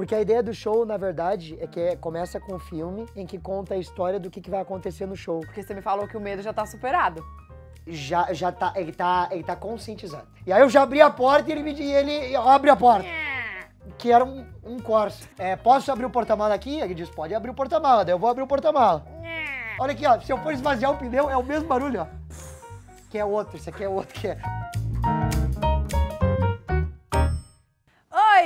Porque a ideia do show, na verdade, é que é, começa com um filme em que conta a história do que, que vai acontecer no show. Porque você me falou que o medo já tá superado já, já tá, ele tá, ele tá conscientizado. E aí eu já abri a porta e ele me ele abre a porta. Que era um, um Corsa. É, posso abrir o porta-mala aqui? Ele diz, pode abrir o porta-mala. Daí eu vou abrir o porta-mala. Olha aqui, ó. Se eu for esvaziar o pneu, é o mesmo barulho, ó. Que é outro, isso aqui é outro, que é...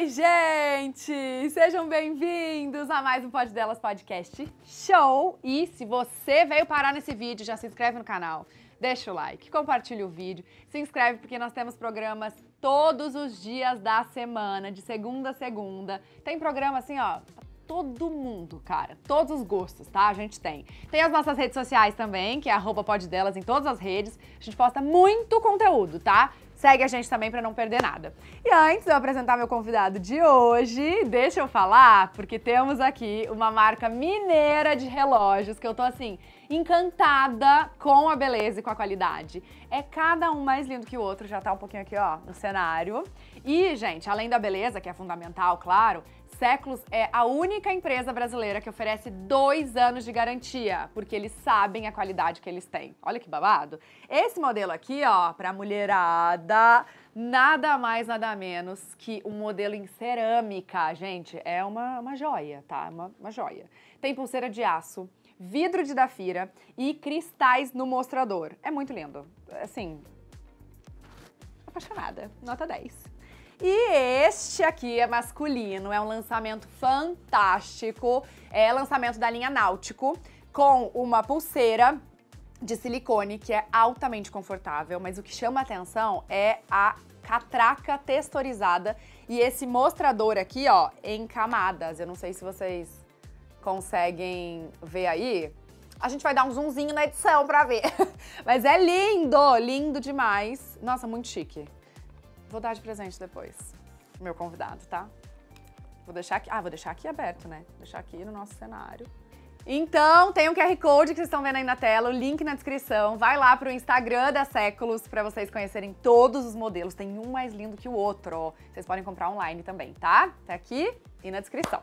Oi, gente! Sejam bem-vindos a mais um Pod Delas Podcast Show! E se você veio parar nesse vídeo, já se inscreve no canal, deixa o like, compartilha o vídeo, se inscreve porque nós temos programas todos os dias da semana, de segunda a segunda. Tem programa assim, ó, todo mundo, cara. Todos os gostos, tá? A gente tem. Tem as nossas redes sociais também, que é arroba delas em todas as redes. A gente posta muito conteúdo, tá? Segue a gente também para não perder nada. E antes de eu apresentar meu convidado de hoje, deixa eu falar, porque temos aqui uma marca mineira de relógios que eu tô assim encantada com a beleza e com a qualidade. É cada um mais lindo que o outro, já tá um pouquinho aqui, ó, no cenário. E, gente, além da beleza, que é fundamental, claro, séculos é a única empresa brasileira que oferece dois anos de garantia, porque eles sabem a qualidade que eles têm. Olha que babado. Esse modelo aqui, ó, pra mulherada, nada mais, nada menos que um modelo em cerâmica, gente. É uma, uma joia, tá? É uma, uma joia. Tem pulseira de aço, vidro de dafira e cristais no mostrador. É muito lindo. Assim, apaixonada. Nota 10. E este aqui é masculino, é um lançamento fantástico, é lançamento da linha Náutico, com uma pulseira de silicone que é altamente confortável, mas o que chama atenção é a catraca texturizada e esse mostrador aqui, ó, em camadas. Eu não sei se vocês conseguem ver aí. A gente vai dar um zoomzinho na edição pra ver. Mas é lindo, lindo demais. Nossa, muito chique. Vou dar de presente depois, meu convidado, tá? Vou deixar aqui, ah, vou deixar aqui aberto, né? Vou deixar aqui no nosso cenário. Então, tem o um QR Code que vocês estão vendo aí na tela, o link na descrição. Vai lá pro Instagram da Séculos para vocês conhecerem todos os modelos. Tem um mais lindo que o outro. Vocês podem comprar online também, tá? Tá aqui e na descrição.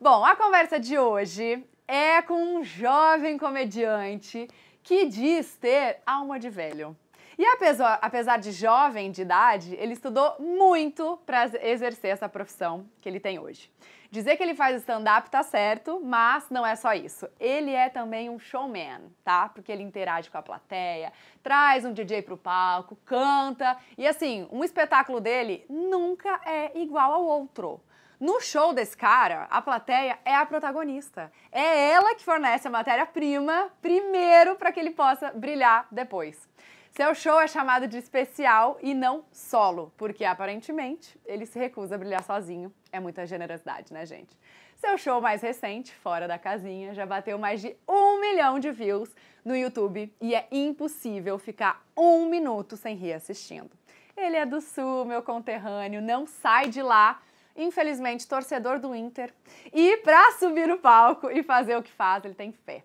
Bom, a conversa de hoje é com um jovem comediante que diz ter alma de velho. E apesar, apesar de jovem de idade, ele estudou muito para exercer essa profissão que ele tem hoje. Dizer que ele faz stand-up tá certo, mas não é só isso. Ele é também um showman, tá? Porque ele interage com a plateia, traz um DJ pro palco, canta. E assim, um espetáculo dele nunca é igual ao outro. No show desse cara, a plateia é a protagonista. É ela que fornece a matéria-prima primeiro para que ele possa brilhar depois. Seu show é chamado de especial e não solo, porque aparentemente ele se recusa a brilhar sozinho. É muita generosidade, né, gente? Seu show mais recente, Fora da Casinha, já bateu mais de um milhão de views no YouTube e é impossível ficar um minuto sem rir assistindo. Ele é do Sul, meu conterrâneo, não sai de lá infelizmente, torcedor do Inter. E para subir no palco e fazer o que faz, ele tem fé.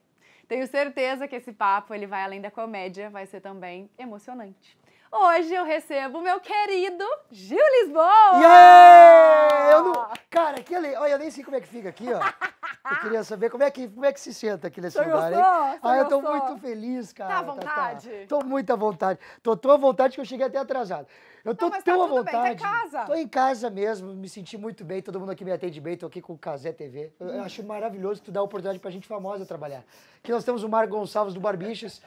Tenho certeza que esse papo ele vai além da comédia, vai ser também emocionante. Hoje eu recebo o meu querido Gil Lisboa! Yeah! Eu não... Cara, que Olha, eu nem sei como é que fica aqui, ó. Eu queria saber como é que, como é que se senta aqui nesse Sou lugar, hein? ah, eu tô muito feliz, cara. Tá à vontade? Tá, tá. Tô muito à vontade. Tô tão à vontade que eu cheguei até atrasado. Eu tô não, tão tá à vontade. Bem, tá em casa? Tô em casa mesmo, me senti muito bem, todo mundo aqui me atende bem, tô aqui com o Casé TV. Eu, eu acho maravilhoso que tu dá a oportunidade pra gente famosa trabalhar. Que nós temos o Mar Gonçalves do Barbichas.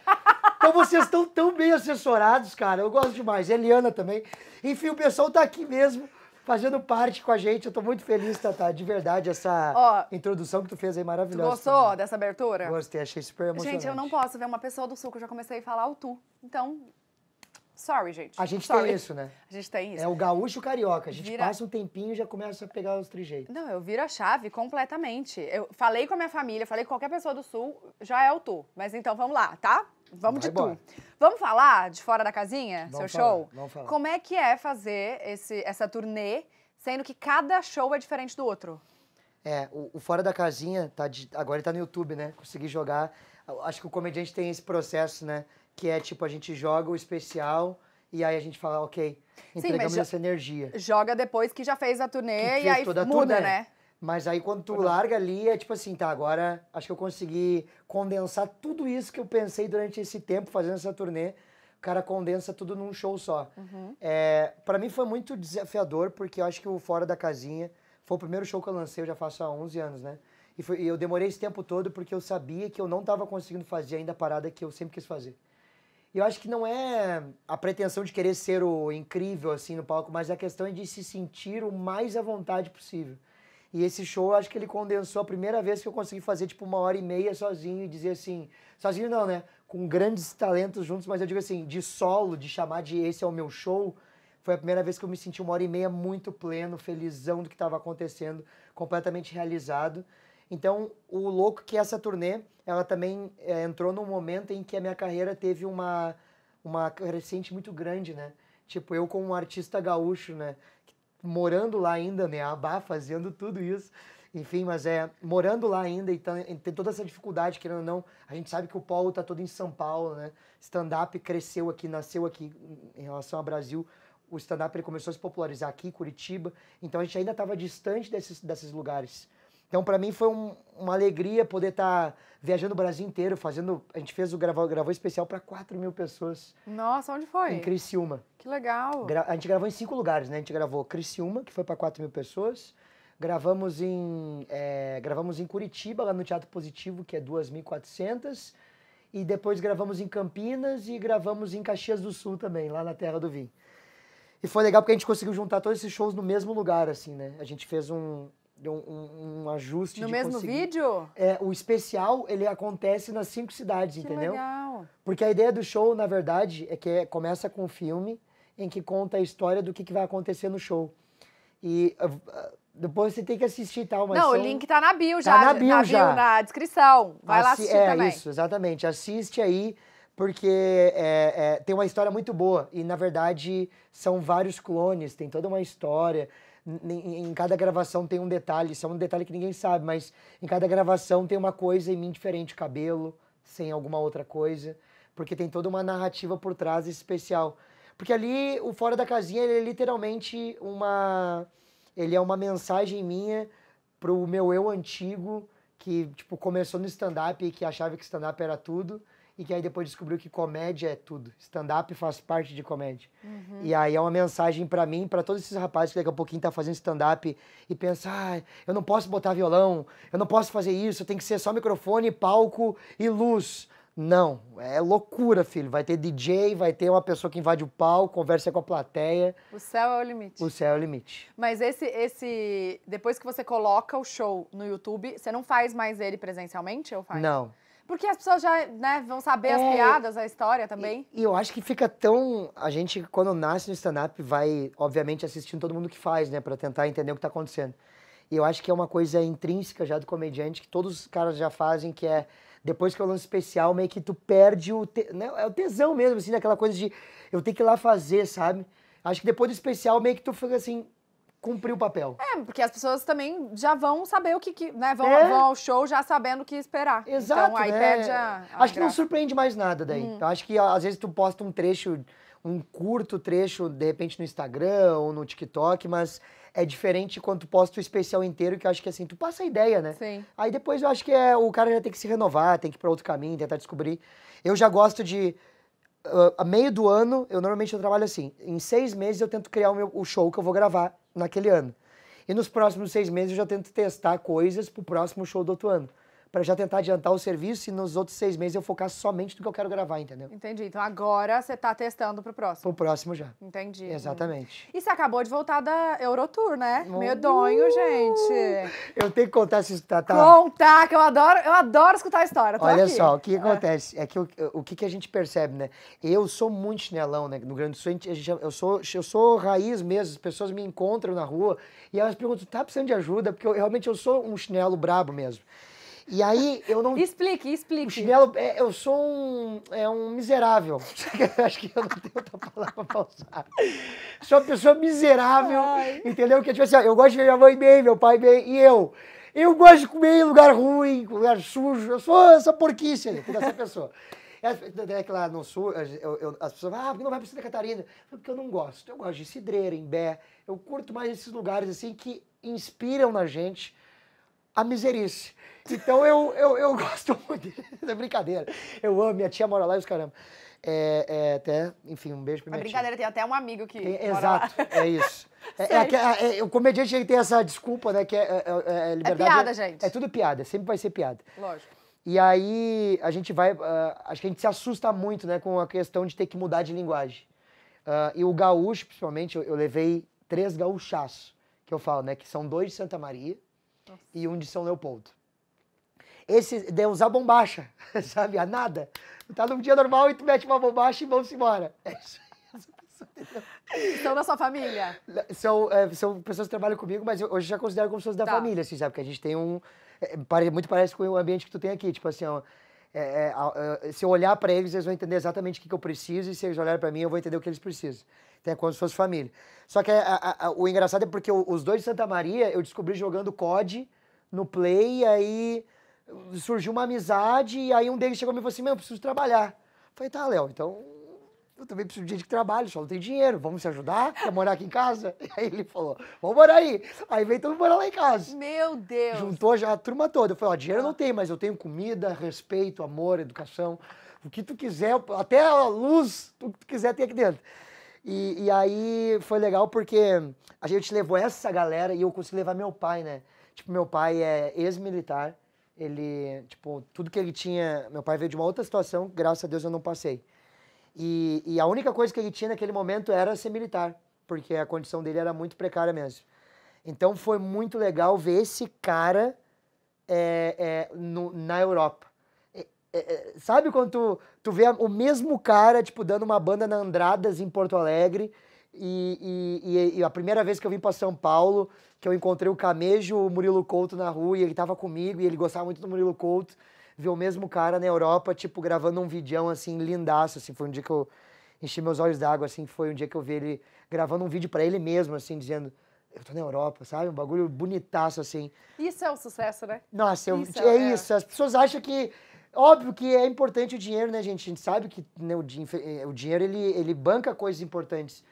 Então vocês estão tão bem assessorados, cara. Eu gosto demais. Eliana também. Enfim, o pessoal tá aqui mesmo fazendo parte com a gente. Eu tô muito feliz, Tatá, de verdade, essa Ó, introdução que tu fez aí maravilhosa. Tu gostou também. dessa abertura? Gostei, achei super emocionante. Gente, eu não posso ver uma pessoa do sul que eu já comecei a falar o tu. Então, Sorry, gente. A gente Sorry. tem isso, né? A gente tem isso. É o gaúcho carioca. A gente vira... passa um tempinho e já começa a pegar os trejeitos. Não, eu viro a chave completamente. Eu falei com a minha família, falei com qualquer pessoa do sul, já é o tu. Mas então vamos lá, tá? Vamos Vai de embora. tu. Vamos falar de fora da casinha, vamos seu falar, show? Vamos falar. Como é que é fazer esse, essa turnê, sendo que cada show é diferente do outro? É, o, o Fora da Casinha, tá de, agora ele tá no YouTube, né? Consegui jogar. Acho que o comediante tem esse processo, né? que é tipo, a gente joga o especial e aí a gente fala, ok, entregamos Sim, essa energia. Joga depois que já fez a turnê e aí muda, turnê. né? Mas aí quando tu larga ali, é tipo assim, tá, agora acho que eu consegui condensar tudo isso que eu pensei durante esse tempo fazendo essa turnê. O cara condensa tudo num show só. Uhum. É, para mim foi muito desafiador, porque eu acho que o Fora da Casinha foi o primeiro show que eu lancei, eu já faço há 11 anos, né? E, foi, e eu demorei esse tempo todo porque eu sabia que eu não tava conseguindo fazer ainda a parada que eu sempre quis fazer. E eu acho que não é a pretensão de querer ser o incrível assim no palco, mas a questão é de se sentir o mais à vontade possível. E esse show, eu acho que ele condensou a primeira vez que eu consegui fazer tipo uma hora e meia sozinho e dizer assim, sozinho não, né? Com grandes talentos juntos, mas eu digo assim, de solo, de chamar de esse é o meu show, foi a primeira vez que eu me senti uma hora e meia muito pleno, felizão do que estava acontecendo, completamente realizado. Então, o louco que é essa turnê, ela também é, entrou num momento em que a minha carreira teve uma, uma crescente muito grande, né? Tipo, eu como um artista gaúcho, né? Morando lá ainda, né? Abá, fazendo tudo isso. Enfim, mas é, morando lá ainda então, e tem toda essa dificuldade, querendo ou não, a gente sabe que o polo tá todo em São Paulo, né? Stand-up cresceu aqui, nasceu aqui em relação ao Brasil. O stand-up começou a se popularizar aqui, Curitiba. Então a gente ainda estava distante desses, desses lugares. Então, para mim, foi um, uma alegria poder estar tá viajando o Brasil inteiro, fazendo. A gente fez o gravou, gravou especial para 4 mil pessoas. Nossa, onde foi? Em Criciúma. Que legal. Gra, a gente gravou em cinco lugares, né? A gente gravou Criciúma, que foi para 4 mil pessoas. Gravamos em, é, gravamos em Curitiba, lá no Teatro Positivo, que é 2.400. E depois gravamos em Campinas e gravamos em Caxias do Sul também, lá na Terra do Vinho. E foi legal porque a gente conseguiu juntar todos esses shows no mesmo lugar, assim, né? A gente fez um, um, um ajuste. No mesmo conseguir... vídeo? É, o especial, ele acontece nas cinco cidades, que entendeu? legal. Porque a ideia do show, na verdade, é que é, começa com um filme em que conta a história do que, que vai acontecer no show. E uh, depois você tem que assistir tal, mas Não, são... o link tá na bio tá já. Tá na bio na já. Bio, na descrição. Vai Assi... lá assistir é, também. É, isso, exatamente. Assiste aí, porque é, é, tem uma história muito boa. E, na verdade, são vários clones, tem toda uma história em cada gravação tem um detalhe, isso é um detalhe que ninguém sabe, mas em cada gravação tem uma coisa em mim diferente, cabelo, sem alguma outra coisa, porque tem toda uma narrativa por trás especial. Porque ali o fora da casinha ele é literalmente uma ele é uma mensagem minha pro meu eu antigo que tipo começou no stand up e que achava que stand up era tudo e que aí depois descobriu que comédia é tudo. Stand-up faz parte de comédia. Uhum. E aí é uma mensagem para mim, para todos esses rapazes que daqui a pouquinho tá fazendo stand-up e pensa, ah, eu não posso botar violão, eu não posso fazer isso, tem que ser só microfone, palco e luz. Não, é loucura, filho. Vai ter DJ, vai ter uma pessoa que invade o palco conversa com a plateia. O céu é o limite. O céu é o limite. Mas esse, esse, depois que você coloca o show no YouTube, você não faz mais ele presencialmente ou faz? Não, porque as pessoas já né, vão saber é, as piadas, a história também. E, e, eu acho que fica tão. A gente, quando nasce no stand-up, vai, obviamente, assistindo todo mundo que faz, né? Pra tentar entender o que tá acontecendo. E eu acho que é uma coisa intrínseca já do comediante, que todos os caras já fazem, que é. Depois que eu é lanço especial, meio que tu perde o. Te, né, é o tesão mesmo, assim, daquela coisa de eu tenho que ir lá fazer, sabe? Acho que depois do especial, meio que tu fica assim, cumprir o papel. É, porque as pessoas também já vão saber o que, que né? Vão, é. vão, ao show já sabendo o que esperar. Exato, então aí né? perde a, a Acho que não surpreende mais nada daí. Hum. Então, acho que às vezes tu posta um trecho, um curto trecho, de repente no Instagram ou no TikTok, mas é diferente quando tu posta o especial inteiro, que eu acho que assim, tu passa a ideia, né? Sim. Aí depois eu acho que é, o cara já tem que se renovar, tem que ir pra outro caminho, tentar descobrir. Eu já gosto de a meio do ano, eu normalmente eu trabalho assim, em seis meses eu tento criar o, meu, o show que eu vou gravar naquele ano. E nos próximos seis meses eu já tento testar coisas pro próximo show do outro ano para já tentar adiantar o serviço e nos outros seis meses eu focar somente no que eu quero gravar, entendeu? Entendi. Então agora você tá testando pro próximo. Pro próximo já. Entendi. Exatamente. E você acabou de voltar da Eurotour, né? Uh! Medonho, gente. Eu tenho que contar essa história. Tá? Contar, que eu adoro, eu adoro escutar a história. Tô Olha aqui. só, o que, é. acontece? É que o, o que, que, a gente percebe, né? Eu sou muito chinelão, né? No Grande Sul, gente, eu, sou, eu sou raiz mesmo, as pessoas me encontram na rua e elas perguntam, tá precisando de ajuda? Porque eu, realmente eu sou um chinelo brabo mesmo. E aí eu não. Explique, explique. O chinelo, é, eu sou um, é um miserável. Acho que eu não tenho outra palavra pra usar. Sou uma pessoa miserável, Ai. entendeu? Que tipo assim, eu gosto de ver minha mãe bem, meu pai bem, e eu. Eu gosto de comer em lugar ruim, lugar sujo. Eu sou essa porquice dessa pessoa. É, é que lá no sul, eu, eu, as pessoas falam, ah, porque não vai pra Santa Catarina? Porque eu não gosto. Eu gosto de cidreira, em Bé. Eu curto mais esses lugares assim que inspiram na gente a miserice. Então eu, eu, eu gosto muito dessa brincadeira. Eu amo, minha tia mora lá e os caramba. É, é, até, enfim, um beijo pra minha brincadeira, tia. tem até um amigo que. Tem, exato, lá. é isso. É, é, é, é, o comediante tem essa desculpa, né? Que é, é, é liberdade. É piada, gente. É tudo piada, sempre vai ser piada. Lógico. E aí a gente vai. Uh, acho que a gente se assusta muito, né, com a questão de ter que mudar de linguagem. Uh, e o gaúcho, principalmente, eu, eu levei três gaúchaços, que eu falo, né? Que são dois de Santa Maria e um de São Leopoldo. Esse de usar bombacha, sabe? A nada. Tá num dia normal e tu mete uma bombacha e vamos embora. É isso aí. São da sua família? São, é, são pessoas que trabalham comigo, mas hoje já considero como pessoas da tá. família, assim, sabe? Porque a gente tem um. É, muito parece com o ambiente que tu tem aqui. Tipo assim, ó, é, é, é, se eu olhar para eles, eles vão entender exatamente o que, que eu preciso, e se eles olharem para mim, eu vou entender o que eles precisam. Então é como se fosse família. Só que é, a, a, o engraçado é porque os dois de Santa Maria eu descobri jogando COD no Play, e aí surgiu uma amizade, e aí um deles chegou e me falou assim: Meu, eu preciso trabalhar. Eu falei, tá, Léo, então eu também preciso de gente que trabalha, só não tem dinheiro, vamos se ajudar? Quer morar aqui em casa? E aí ele falou, vamos morar aí. Aí veio todo mundo morar lá em casa. Meu Deus! Juntou já a turma toda. Eu falei, ó, dinheiro eu não ah. tenho, mas eu tenho comida, respeito, amor, educação, o que tu quiser, até a luz, o que tu quiser tem aqui dentro. E, e aí foi legal porque a gente levou essa galera e eu consegui levar meu pai, né? Tipo, meu pai é ex-militar, ele, tipo, tudo que ele tinha, meu pai veio de uma outra situação, graças a Deus eu não passei. E, e, a única coisa que ele tinha naquele momento era ser militar, porque a condição dele era muito precária mesmo. Então foi muito legal ver esse cara é, é, no, na Europa. É, é, é sabe quando tu, tu vê o mesmo cara, tipo, dando uma banda na Andradas em Porto Alegre, e, e, e, a primeira vez que eu vim para São Paulo, que eu encontrei o Camejo, o Murilo Couto na rua, e ele tava comigo, e ele gostava muito do Murilo Couto, ver o mesmo cara na Europa, tipo, gravando um videão, assim, lindaço, assim, foi um dia que eu enchi meus olhos d'água, assim, foi um dia que eu vi ele gravando um vídeo para ele mesmo, assim, dizendo, eu tô na Europa, sabe? Um bagulho bonitaço, assim. Isso é o um sucesso, né? Nossa, eu, é, é, isso. As pessoas acham que... Óbvio que é importante o dinheiro, né, gente? A gente sabe que né, o, eh, o, dinheiro, ele, ele banca coisas importantes.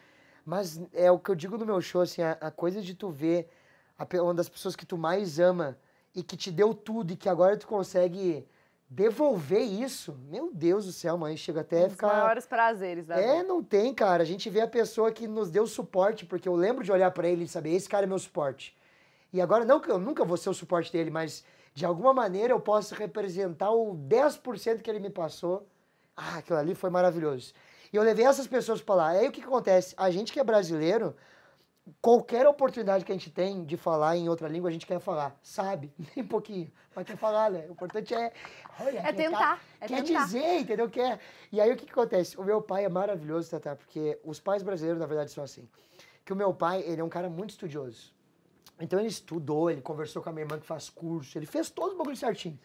Mas é o que eu digo no meu show, assim, a, a coisa de tu ver a, uma das pessoas que tu mais ama e que te deu tudo e que agora tu consegue devolver isso, meu Deus do céu, mãe, chega até a ficar... Os maiores prazeres da É, não tem, cara. A gente vê a pessoa que nos deu suporte, porque eu lembro de olhar para ele e saber, esse cara é meu suporte. E agora, não que eu nunca vou ser o suporte dele, mas de alguma maneira eu posso representar o 10% que ele me passou. Ah, aquilo ali foi maravilhoso. E eu levei essas pessoas para lá. Aí o que, que acontece? A gente que é brasileiro, qualquer oportunidade que a gente tem de falar em outra língua, a gente quer falar, sabe? Nem pouquinho, mas quer falar, né? O importante é... Olha, é tá tentar. Quer, é quer tentar. dizer, entendeu? Quer. E aí, o que, que acontece? O meu pai é maravilhoso, Tata, porque os pais brasileiros, na verdade, são assim. Que o meu pai, ele é um cara muito estudioso. Então, ele estudou, ele conversou com a minha irmã que faz curso, ele fez todo o bagulho certinho.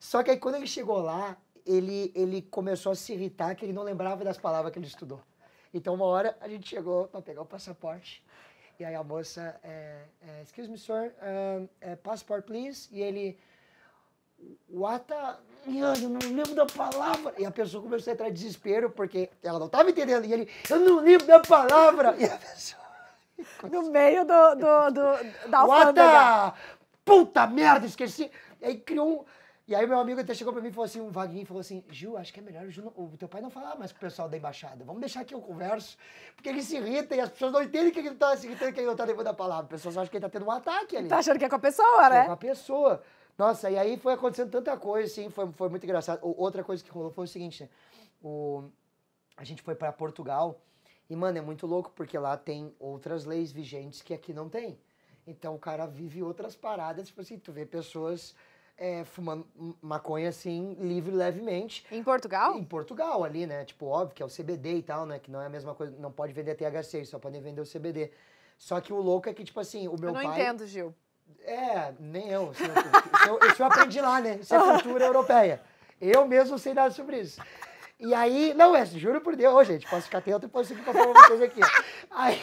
Só que aí, quando ele chegou lá, ele, ele começou a se irritar que ele não lembrava das palavras que ele estudou. Então, uma hora, a gente chegou para pegar o passaporte. E aí a moça, é, é, excuse me, sir, um, é, passport, please. E ele, what a... Eu não lembro da palavra. E a pessoa começou a entrar em desespero, porque ela não estava entendendo. E ele, eu não lembro da palavra. E a pessoa... No meio do, do, do, da alfândega. What a... Puta merda, esqueci. E aí criou um e aí meu amigo até chegou pra mim e falou assim, um vaguinho, falou assim, Gil acho que é melhor o teu pai não falar mais com o pessoal da embaixada, vamos deixar aqui o converso, porque ele se irrita e as pessoas não entendem que ele tá se irritando, que ele não tá levando a palavra, as pessoas acham que ele tá tendo um ataque ali. Tá achando que é com a pessoa, é né? É com a pessoa. Nossa, e aí foi acontecendo tanta coisa, assim, foi, foi muito engraçado. Outra coisa que rolou foi o seguinte, né? O, a gente foi para Portugal e, mano, é muito louco porque lá tem outras leis vigentes que aqui não tem. Então o cara vive outras paradas, tipo assim, tu vê pessoas é, fumando maconha assim, livre, levemente. Em Portugal? Em Portugal, ali, né? Tipo, óbvio que é o CBD e tal, né? Que não é a mesma coisa, não pode vender THC, só podem vender o CBD. Só que o louco é que, tipo assim, o meu eu não pai. entendo, Gil. É, nem eu. Assim, isso eu, eu aprendi lá, né? Isso é cultura europeia. Eu mesmo sei nada sobre isso. E aí, não, é, juro por Deus, gente, posso ficar atento e posso seguir pra uma coisa aqui. Aí,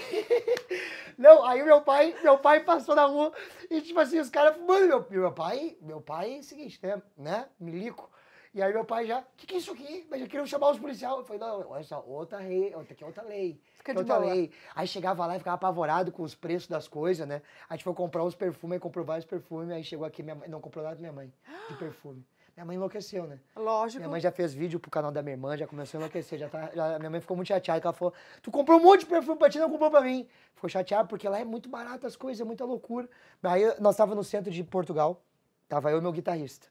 não, aí meu pai, meu pai passou na rua e tipo assim, os caras, fumando. meu, meu pai, meu pai é o seguinte, né? né? Milico. E aí meu pai já, o que, que é isso aqui? Mas já queriam chamar os policiais. Eu falei, não, olha só, outra lei, outra, é outra lei. Fica de outra lei. Aí chegava lá e ficava apavorado com os preços das coisas, né? A gente foi comprar uns perfumes, aí comprou vários perfumes, aí chegou aqui, minha mãe, não comprou nada minha mãe de perfume. Minha mãe enlouqueceu, né? Lógico. Minha mãe já fez vídeo pro canal da minha irmã, já começou a enlouquecer. Já tá, já, minha mãe ficou muito chateada, e ela falou, tu comprou um monte de perfume pra ti, não comprou pra mim. Ficou chateada, porque lá é muito barato as coisas, é muita loucura. Aí nós tava no centro de Portugal, tava eu e meu guitarrista.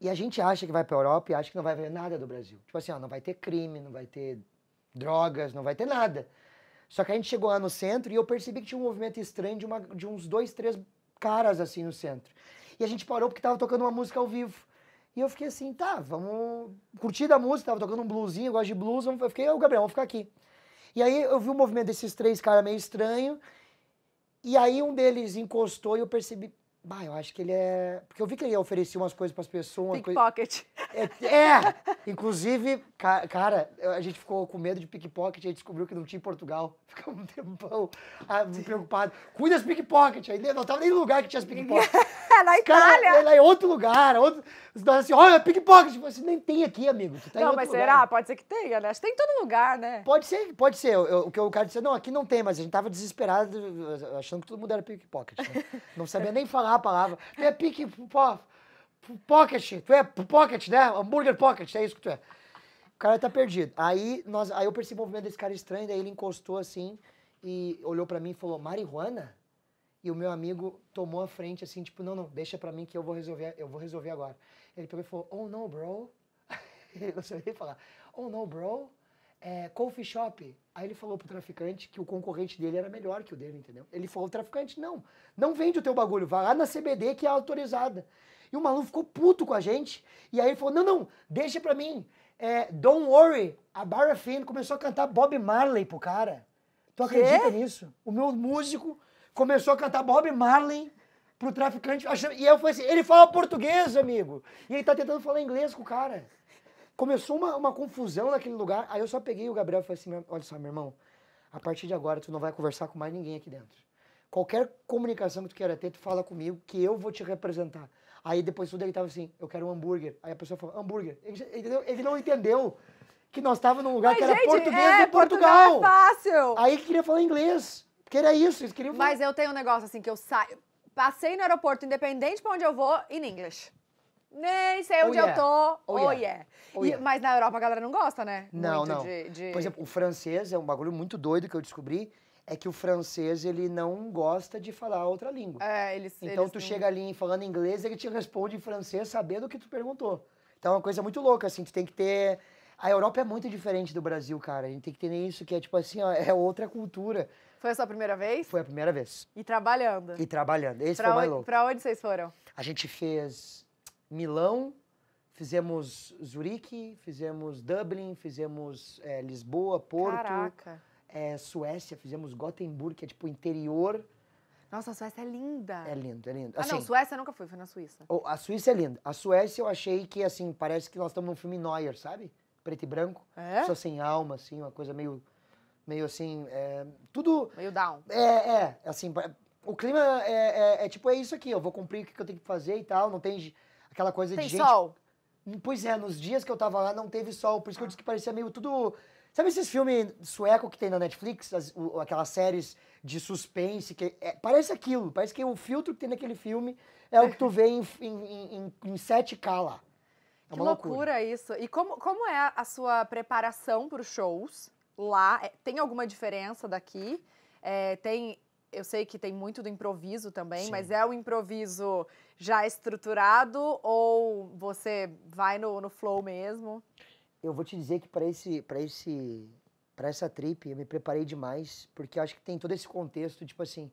E a gente acha que vai pra Europa e acha que não vai ver nada do Brasil. Tipo assim, ó, não vai ter crime, não vai ter drogas, não vai ter nada. Só que a gente chegou lá no centro e eu percebi que tinha um movimento estranho de, uma, de uns dois, três caras assim no centro. E a gente parou porque tava tocando uma música ao vivo. E eu fiquei assim, tá, vamos curtir da música, tava tocando um bluesinho, eu gosto de blues, vamos... eu fiquei, ô oh, Gabriel, vamos ficar aqui. E aí eu vi o movimento desses três caras meio estranho, e aí um deles encostou e eu percebi, Bah, eu acho que ele é. Porque eu vi que ele oferecia umas coisas para as pessoas. Pickpocket. É, é! Inclusive, cara, a gente ficou com medo de pickpocket, a gente descobriu que não tinha em Portugal. Ficamos um tempão ah, preocupado. Cuida das pickpocket. Aí não estava nem no lugar que tinha as pickpocket. na Itália. Cara, é, lá em é outro lugar. É outro... Nós assim, olha, pickpocket. Você tipo assim, nem tem aqui, amigo. Tá não, mas lugar. será? Pode ser que tenha, né? Acho que tem em todo lugar, né? Pode ser, pode ser. O que o cara disse, não, aqui não tem, mas a gente tava desesperado, achando que todo mundo era pickpocket. Né? Não sabia nem falar a palavra. Tu é pique pocket, tu é pocket, né? Hambúrguer pocket, é isso que tu é. O cara tá perdido. Aí, nós, aí eu percebi o movimento desse cara estranho, daí ele encostou assim e olhou para mim e falou, marihuana? E o meu amigo tomou a frente assim, tipo, não, não, deixa pra mim que eu vou resolver, eu vou resolver agora. Ele pegou e falou, oh no, bro. eu sabia falar, oh no, bro, é, coffee shop. Aí ele falou pro traficante que o concorrente dele era melhor que o dele, entendeu? Ele falou, traficante, não, não vende o teu bagulho, vai lá na CBD que é autorizada. E o maluco ficou puto com a gente. E aí ele falou, não, não, deixa pra mim. É, Don't worry, a Barra Finn começou a cantar Bob Marley pro cara. Tu acredita nisso? O meu músico começou a cantar Bob Marley pro traficante. Achando, e eu falei assim, ele fala português, amigo. E ele tá tentando falar inglês com o cara. Começou uma, uma confusão naquele lugar. Aí eu só peguei o Gabriel e falei assim: olha só, meu irmão, a partir de agora tu não vai conversar com mais ninguém aqui dentro. Qualquer comunicação que tu queira ter, tu fala comigo que eu vou te representar. Aí depois tudo ele tava assim, eu quero um hambúrguer. Aí a pessoa falou, hambúrguer. Ele, ele não entendeu que nós estávamos num lugar Mas, que era gente, português é, Portugal. Portugal é fácil. Aí queria falar inglês. Porque era isso, eles queriam falar. Mas eu tenho um negócio assim que eu saio. Passei no aeroporto, independente pra onde eu vou, in inglês nem né, sei é onde oh, yeah. eu tô. Oh, oh yeah. Oh, yeah. Oh, yeah. mas na Europa a galera não gosta, né? Não, muito não. De, de... Por exemplo, o francês é um bagulho muito doido que eu descobri. É que o francês, ele não gosta de falar outra língua. É, eles, então, eles tu chega ali falando inglês, ele te responde em francês sabendo o que tu perguntou. Então, é uma coisa muito louca, assim, tu tem que ter... A Europa é muito diferente do Brasil, cara. A gente tem que ter isso, que é tipo assim, ó, é outra cultura. Foi a sua primeira vez? Foi a primeira vez. E trabalhando? E trabalhando. Esse pra foi o mais louco. Pra onde vocês foram? A gente fez Milão, fizemos Zurique, fizemos Dublin, fizemos é, Lisboa, Porto, é, Suécia, fizemos Gothenburg, que é tipo interior. Nossa, a Suécia é linda. É lindo, é lindo. Assim, ah, não, assim, Suécia nunca fui, foi na Suíça. A Suíça é linda. A Suécia eu achei que, assim, parece que nós estamos num filme Neuer, sabe? Preto e branco. É? Só sem alma, assim, uma coisa meio, meio assim, é, tudo... Meio down. É, é, assim, o clima é, é, é tipo, é isso aqui, eu vou cumprir o que eu tenho que fazer e tal, não tem aquela coisa Tem de gente. sol? Pois é, nos dias que eu tava lá não teve sol, por isso que eu disse que parecia meio tudo. Sabe esses filmes sueco que tem na Netflix, as, o, aquelas séries de suspense, que é, parece aquilo, parece que o é filtro que tem naquele filme é o que tu vê em, em, em, em 7K lá. É que loucura, loucura isso. E como, como é a sua preparação para os shows lá? É, tem alguma diferença daqui? É, tem eu sei que tem muito do improviso também, Sim. mas é o improviso já estruturado ou você vai no, no flow mesmo? Eu vou te dizer que para esse, para esse, para essa trip eu me preparei demais, porque acho que tem todo esse contexto, tipo assim,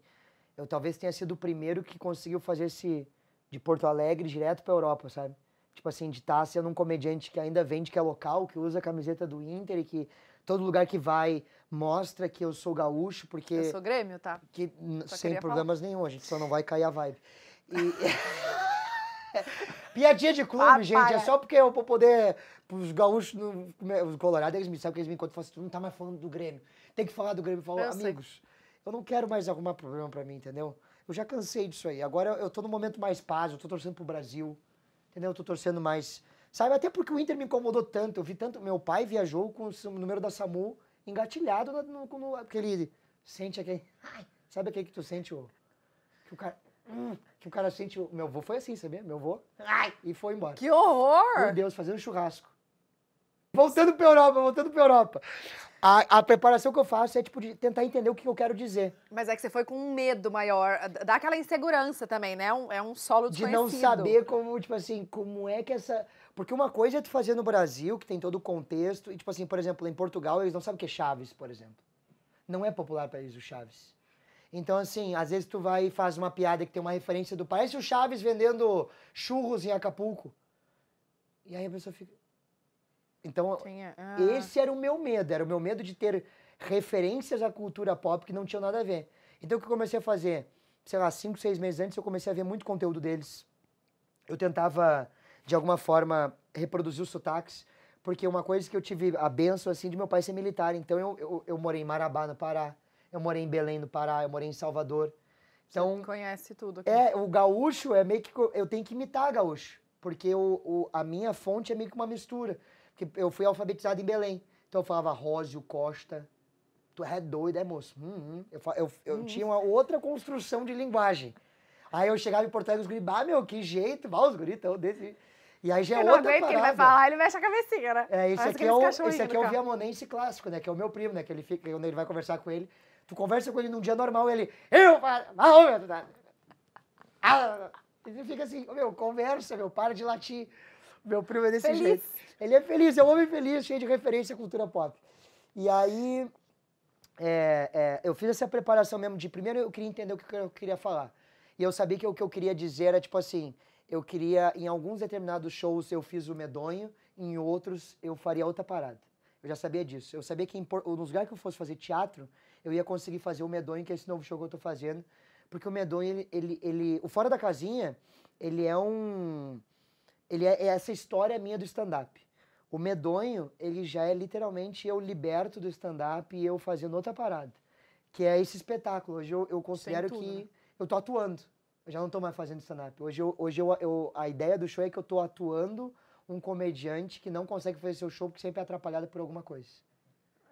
eu talvez tenha sido o primeiro que conseguiu fazer esse de Porto Alegre direto para Europa, sabe? Tipo assim, de estar sendo um comediante que ainda vende que é local, que usa a camiseta do Inter e que todo lugar que vai mostra que eu sou gaúcho, porque. Eu sou Grêmio, tá? Que, sem problemas falar. nenhum, a gente só não vai cair a vibe. E. Piadinha de clube, ah, gente. Para. É, é só porque eu vou poder. Os gaúchos, é, os colorados, eles me sabem que eles me encontram e falam assim: tu não tá mais falando do Grêmio. Tem que falar do Grêmio. falo, eu amigos, sei. eu não quero mais arrumar problema para mim, entendeu? Eu já cansei disso aí. Agora eu tô no momento mais paz, eu tô torcendo pro Brasil, entendeu? Eu tô torcendo mais. Sabe, até porque o Inter me incomodou tanto. Eu vi tanto. Meu pai viajou com o número da SAMU engatilhado no, no, no porque ele sente aquele, ai, sabe aquele que tu sente o que o cara hum, que o cara sente o meu avô foi assim, sabia? Meu avô, ai, e foi embora. Que horror! Meu Deus, fazendo churrasco. Voltando para Europa, voltando para Europa. A, a, preparação que eu faço é tipo de tentar entender o que eu quero dizer. Mas é que você foi com um medo maior, dá aquela insegurança também, né? É um, é um solo de não saber como, tipo assim, como é que essa porque uma coisa é tu fazer no Brasil, que tem todo o contexto, e tipo assim, por exemplo, em Portugal eles não sabem o que é Chaves, por exemplo. Não é popular para eles o Chaves. Então, assim, às vezes tu vai e faz uma piada que tem uma referência do. Parece o Chaves vendendo churros em Acapulco. E aí a pessoa fica. Então, ah. esse era o meu medo, era o meu medo de ter referências à cultura pop que não tinham nada a ver. Então, o que eu comecei a fazer? Sei lá, cinco, seis meses antes, eu comecei a ver muito conteúdo deles. Eu tentava de alguma forma, reproduzir os sotaques. Porque uma coisa que eu tive a benção, assim, de meu pai ser militar. Então, eu, eu, eu morei em Marabá, no Pará. Eu morei em Belém, no Pará. Eu morei em Salvador. Então, Você conhece tudo. Aqui. É, o gaúcho é meio que. Eu tenho que imitar gaúcho. Porque o, o, a minha fonte é meio que uma mistura. Porque eu fui alfabetizado em Belém. Então eu falava Rósio, Costa. Tu é doido, é moço? Hum, hum. Eu, eu, eu hum. tinha uma outra construção de linguagem. Aí eu chegava em Portugal e os guris, ah, meu, que jeito, vai os guris, então, desse. E aí já é eu outra aguento, parada. Ele vai falar, ele mexe a cabecinha, né? É, esse aqui é, o, esse aqui é o né? viamonense clássico, né? Que é o meu primo, né? Que ele fica, quando ele vai conversar com ele, tu conversa com ele num dia normal, ele... Eu falo... Ele ah, fica assim, meu, conversa, meu, para de latir. Meu primo é desse feliz. jeito. Ele é feliz, é um homem feliz, cheio de referência à cultura pop. E aí, é, é, eu fiz essa preparação mesmo de... Primeiro eu queria entender o que eu queria falar. E eu sabia que o que eu queria dizer era, tipo assim eu queria, em alguns determinados shows eu fiz o medonho, em outros eu faria outra parada. Eu já sabia disso. Eu sabia que em, nos lugares que eu fosse fazer teatro, eu ia conseguir fazer o medonho, que é esse novo show que eu tô fazendo. Porque o medonho, ele, ele, ele o Fora da Casinha, ele é um... Ele é, é essa história minha do stand-up. O medonho, ele já é literalmente eu liberto do stand-up e eu fazendo outra parada. Que é esse espetáculo. Hoje eu, eu considero tudo, que né? eu tô atuando. Eu já não estou mais fazendo stand-up. Hoje, eu, hoje eu, eu, a ideia do show é que eu estou atuando um comediante que não consegue fazer seu show porque sempre é atrapalhado por alguma coisa.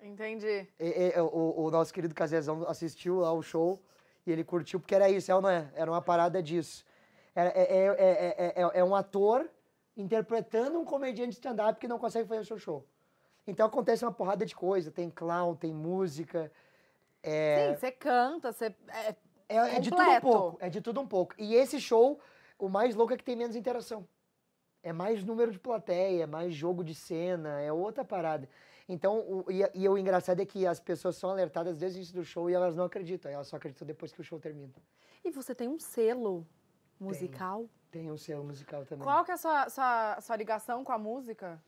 Entendi. E, e, o, o, nosso querido Casezão assistiu lá o show e ele curtiu porque era isso, é ou não é? Era uma parada disso. Era, é é é, é, é, é, é um ator interpretando um comediante stand-up que não consegue fazer o seu show. Então acontece uma porrada de coisa. Tem clown, tem música. É... Sim, você canta, você é, é, é de tudo um pouco. É de tudo um pouco. E esse show, o mais louco é que tem menos interação. É mais número de plateia, é mais jogo de cena, é outra parada. Então, o, e, e, o engraçado é que as pessoas são alertadas desde o início do show e elas não acreditam. Elas só acreditam depois que o show termina. E você tem um selo musical? Tem, um selo musical também. Qual que é a sua, sua, sua ligação com a música?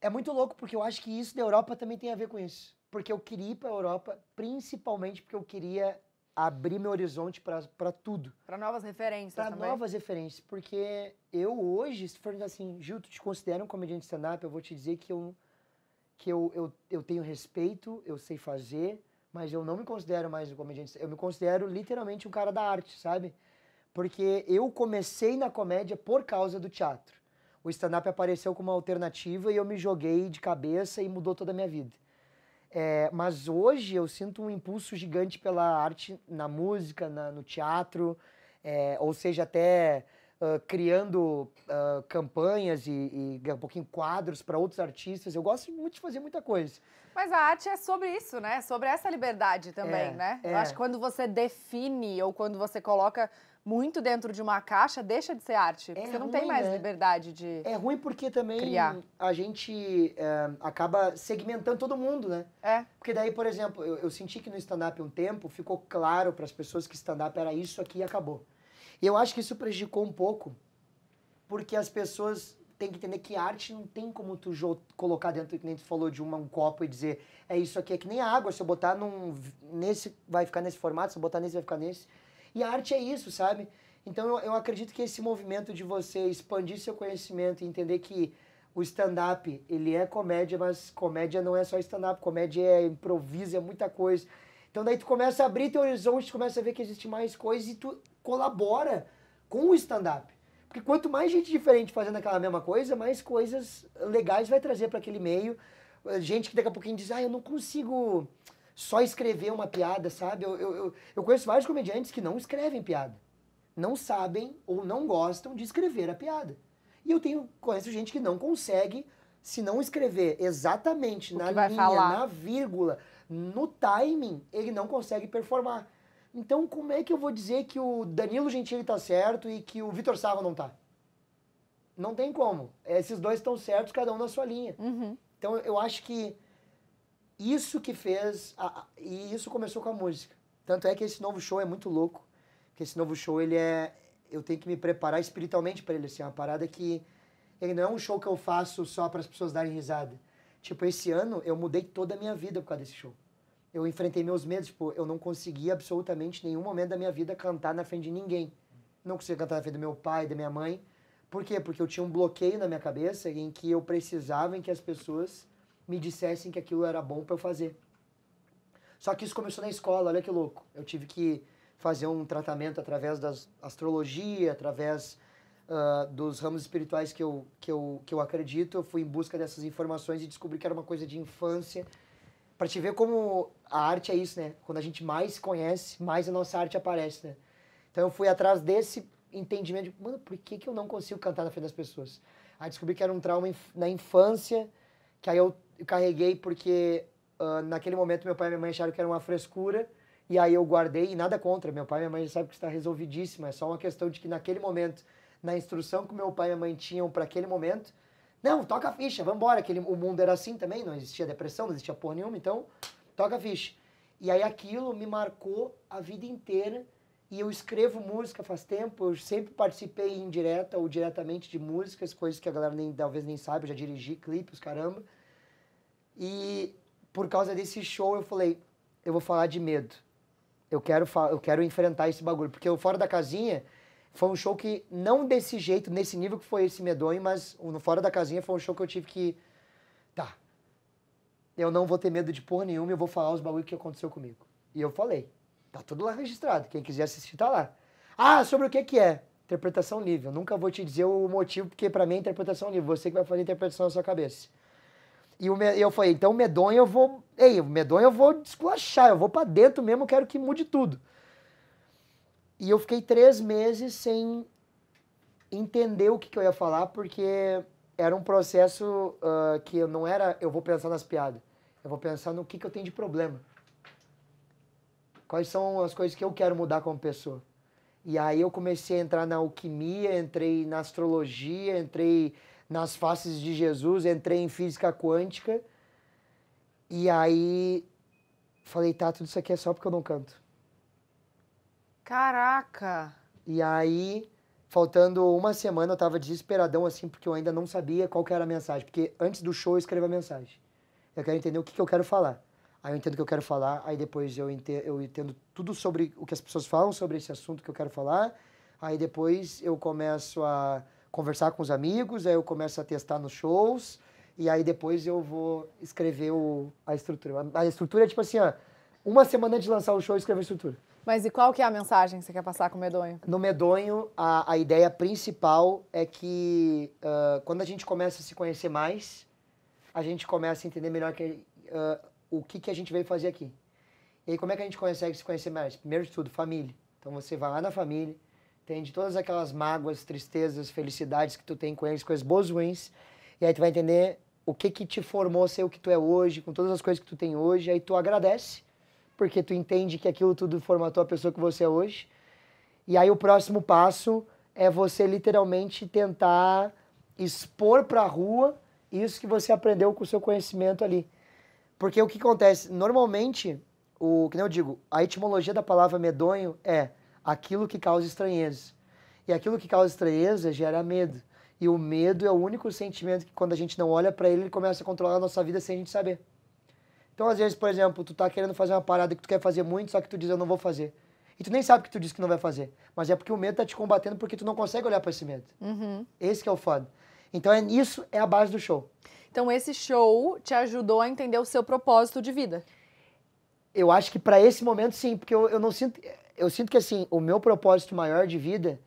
É muito louco, porque eu acho que isso da Europa também tem a ver com isso. Porque eu queria ir pra Europa, principalmente porque eu queria abrir meu horizonte para tudo. Para novas referências pra também. Para novas referências, porque eu hoje, se for assim, Gil, tu te considera um comediante stand-up, eu vou te dizer que eu, que eu, eu, eu tenho respeito, eu sei fazer, mas eu não me considero mais um comediante. Eu me considero literalmente um cara da arte, sabe? Porque eu comecei na comédia por causa do teatro. O stand-up apareceu como uma alternativa e eu me joguei de cabeça e mudou toda a minha vida. É, mas hoje eu sinto um impulso gigante pela arte na música, na, no teatro, é, ou seja, até uh, criando uh, campanhas e, e um pouquinho quadros para outros artistas. Eu gosto muito de fazer muita coisa. Mas a arte é sobre isso, né? Sobre essa liberdade também, é, né? Eu é. acho que quando você define ou quando você coloca muito dentro de uma caixa, deixa de ser arte. É você não tem mais né? liberdade de. É ruim porque também criar. a gente é, acaba segmentando todo mundo, né? É. Porque daí, por exemplo, eu, eu senti que no stand-up um tempo ficou claro para as pessoas que stand-up era isso aqui e acabou. E eu acho que isso prejudicou um pouco, porque as pessoas têm que entender que arte não tem como tu colocar dentro, que nem tu falou, de uma, um copo e dizer é isso aqui, é que nem água, se eu botar num, nesse vai ficar nesse formato, se eu botar nesse vai ficar nesse. E a arte é isso, sabe? Então eu, eu acredito que esse movimento de você expandir seu conhecimento e entender que o stand-up, ele é comédia, mas comédia não é só stand-up, comédia é improviso, é muita coisa. Então daí tu começa a abrir teu horizonte, tu começa a ver que existe mais coisa e tu colabora com o stand-up. Porque quanto mais gente diferente fazendo aquela mesma coisa, mais coisas legais vai trazer para aquele meio. Gente que daqui a pouquinho diz, ah, eu não consigo só escrever uma piada, sabe? Eu, eu, eu, eu conheço vários comediantes que não escrevem piada. Não sabem ou não gostam de escrever a piada. E eu tenho, conheço gente que não consegue, se não escrever exatamente na linha, falar. na vírgula, no timing, ele não consegue performar. Então, como é que eu vou dizer que o Danilo Gentili tá certo e que o Vitor Sarro não tá? Não tem como. Esses dois estão certos, cada um na sua linha. Uhum. Então, eu acho que isso que fez. A, e isso começou com a música. Tanto é que esse novo show é muito louco. Que esse novo show, ele é. Eu tenho que me preparar espiritualmente para ele. Assim, é uma parada que. Ele não é um show que eu faço só para as pessoas darem risada. Tipo, esse ano eu mudei toda a minha vida por causa desse show. Eu enfrentei meus medos, tipo, eu não conseguia absolutamente nenhum momento da minha vida cantar na frente de ninguém. Não conseguia cantar na frente do meu pai, da minha mãe. Por quê? Porque eu tinha um bloqueio na minha cabeça em que eu precisava em que as pessoas me dissessem que aquilo era bom para eu fazer. Só que isso começou na escola, olha que louco. Eu tive que fazer um tratamento através da astrologia, através uh, dos ramos espirituais que eu, que, eu, que eu acredito. Eu fui em busca dessas informações e descobri que era uma coisa de infância. Para te ver como a arte é isso, né? Quando a gente mais conhece, mais a nossa arte aparece, né? Então eu fui atrás desse entendimento de, mano, por que, que eu não consigo cantar na frente das pessoas? Aí descobri que era um trauma na infância, que aí eu eu carreguei porque uh, naquele momento meu pai e minha mãe acharam que era uma frescura. E aí eu guardei, e nada contra. Meu pai e minha mãe sabe que está resolvidíssimo. É só uma questão de que naquele momento, na instrução que meu pai e minha mãe tinham para aquele momento, não, toca a ficha, vambora. Aquele, o mundo era assim também, não existia depressão, não existia porra nenhuma, então toca a ficha. E aí aquilo me marcou a vida inteira. E eu escrevo música faz tempo, eu sempre participei indireta ou diretamente de músicas, coisas que a galera nem, talvez nem saiba, eu já dirigi clipes, caramba. E por causa desse show eu falei, eu vou falar de medo. Eu quero, eu quero enfrentar esse bagulho. Porque o Fora da Casinha foi um show que, não desse jeito, nesse nível que foi esse medonho, mas no Fora da Casinha foi um show que eu tive que. Tá. Eu não vou ter medo de porra nenhuma, eu vou falar os bagulhos que aconteceu comigo. E eu falei. Tá tudo lá registrado. Quem quiser assistir, tá lá. Ah, sobre o que que é? Interpretação livre. Eu nunca vou te dizer o motivo, porque para mim é interpretação livre. Você que vai fazer a interpretação na sua cabeça. E eu falei, então o medonho eu vou. Ei, o medonho eu vou desculachar, eu vou para dentro mesmo, eu quero que mude tudo. E eu fiquei três meses sem entender o que, que eu ia falar, porque era um processo uh, que não era. Eu vou pensar nas piadas. Eu vou pensar no que, que eu tenho de problema. Quais são as coisas que eu quero mudar como pessoa. E aí eu comecei a entrar na alquimia, entrei na astrologia, entrei nas faces de Jesus, entrei em física quântica e aí falei, tá, tudo isso aqui é só porque eu não canto. Caraca! E aí, faltando uma semana, eu tava desesperadão, assim, porque eu ainda não sabia qual que era a mensagem. Porque antes do show eu escrevo a mensagem. Eu quero entender o que, que eu quero falar. Aí eu entendo o que eu quero falar, aí depois eu entendo, eu entendo tudo sobre o que as pessoas falam sobre esse assunto que eu quero falar. Aí depois eu começo a conversar com os amigos, aí eu começo a testar nos shows, e aí depois eu vou escrever o, a estrutura. A, a estrutura é tipo assim, ó, uma semana antes de lançar o show, eu escrevo a estrutura. Mas e qual que é a mensagem que você quer passar com o Medonho? No Medonho, a, a ideia principal é que uh, quando a gente começa a se conhecer mais, a gente começa a entender melhor que, uh, o que, que a gente veio fazer aqui. E aí, como é que a gente consegue se conhecer mais? Primeiro de tudo, família. Então, você vai lá na família, entende? Todas aquelas mágoas, tristezas, felicidades que tu tem com eles, coisas boas ruins. E aí tu vai entender o que que te formou ser o que tu é hoje, com todas as coisas que tu tem hoje. Aí tu agradece, porque tu entende que aquilo tudo formatou a pessoa que você é hoje. E aí o próximo passo é você literalmente tentar expor para a rua isso que você aprendeu com o seu conhecimento ali. Porque o que acontece? Normalmente, o que eu digo, a etimologia da palavra medonho é aquilo que causa estranheza. E aquilo que causa estranheza gera medo. E o medo é o único sentimento que, quando a gente não olha para ele, ele começa a controlar a nossa vida sem a gente saber. Então, às vezes, por exemplo, tu tá querendo fazer uma parada que tu quer fazer muito, só que tu diz eu não vou fazer. E tu nem sabe que tu disse que não vai fazer. Mas é porque o medo tá te combatendo porque tu não consegue olhar para esse medo. Uhum. Esse é o foda. Então, é, isso é a base do show. Então, esse show te ajudou a entender o seu propósito de vida? Eu acho que para esse momento, sim, porque eu, eu não sinto eu sinto que, assim, o meu propósito maior de vida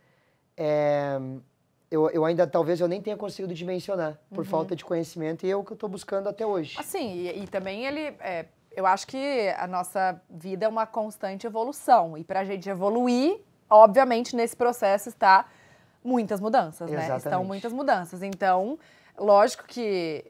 é... Eu, eu ainda, talvez, eu nem tenha conseguido dimensionar por uhum. falta de conhecimento e é o que eu estou buscando até hoje. Assim, e, e também ele... É, eu acho que a nossa vida é uma constante evolução e para a gente evoluir, obviamente, nesse processo está muitas mudanças, Exatamente. né? Estão muitas mudanças. Então, lógico que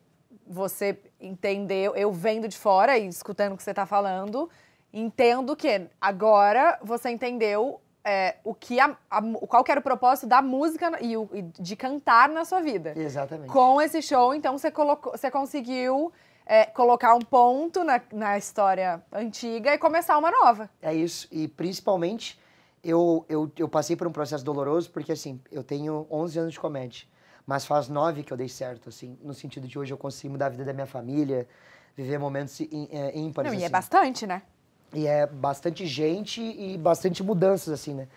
você entendeu, eu vendo de fora e escutando o que você está falando, Entendo que agora você entendeu é, o que a, a, qual era o propósito da música e, o, e, de cantar na sua vida. Exatamente. Com esse show, então, você, colocou, você conseguiu é, colocar um ponto na, na, história antiga e começar uma nova. É isso. E principalmente, eu, eu, eu passei por um processo doloroso, porque assim, eu tenho 11 anos de comédia. Mas faz nove que eu dei certo, assim, no sentido de hoje eu consigo mudar a vida da minha família, viver momentos é, ímpares. Não, e é assim. é bastante, né? E é bastante gente e bastante mudanças, assim, né?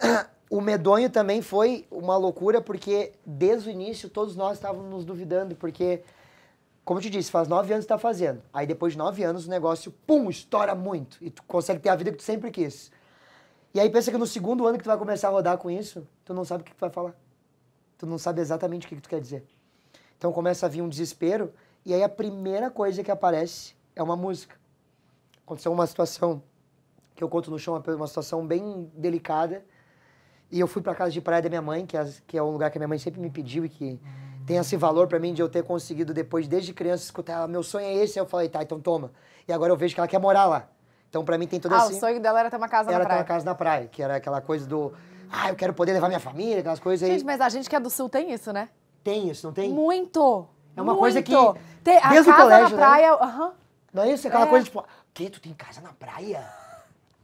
O medonho também foi uma loucura, porque desde o início todos nós estávamos nos duvidando, porque, como eu te disse, faz nove anos que tá fazendo. Aí depois de nove anos o negócio, pum, estoura muito. E tu consegue ter a vida que tu sempre quis. E aí pensa que no segundo ano que tu vai começar a rodar com isso, tu não sabe o que tu vai falar. Tu não sabe exatamente o que tu quer dizer. Então começa a vir um desespero, e aí a primeira coisa que aparece é uma música aconteceu uma situação que eu conto no chão, uma situação bem delicada. E eu fui para casa de praia da minha mãe, que é, que é um lugar que a minha mãe sempre me pediu e que tem esse valor para mim de eu ter conseguido depois desde criança escutar ela, ah, meu sonho é esse, aí eu falei, tá, então toma. E agora eu vejo que ela quer morar lá. Então para mim tem todo ah, assim. Ah, o assim. sonho dela era ter uma casa na praia. Era ter uma casa na praia, que era aquela coisa do, ah, eu quero poder levar minha família, aquelas coisas aí. Gente, mas a gente que é do sul tem isso, né? Tem isso, não tem? Muito. É uma muito. coisa que tem, desde a casa o colégio, na né? praia, né? uh -huh. Não é isso, aquela é. coisa tipo, quê? Tu tem casa na praia?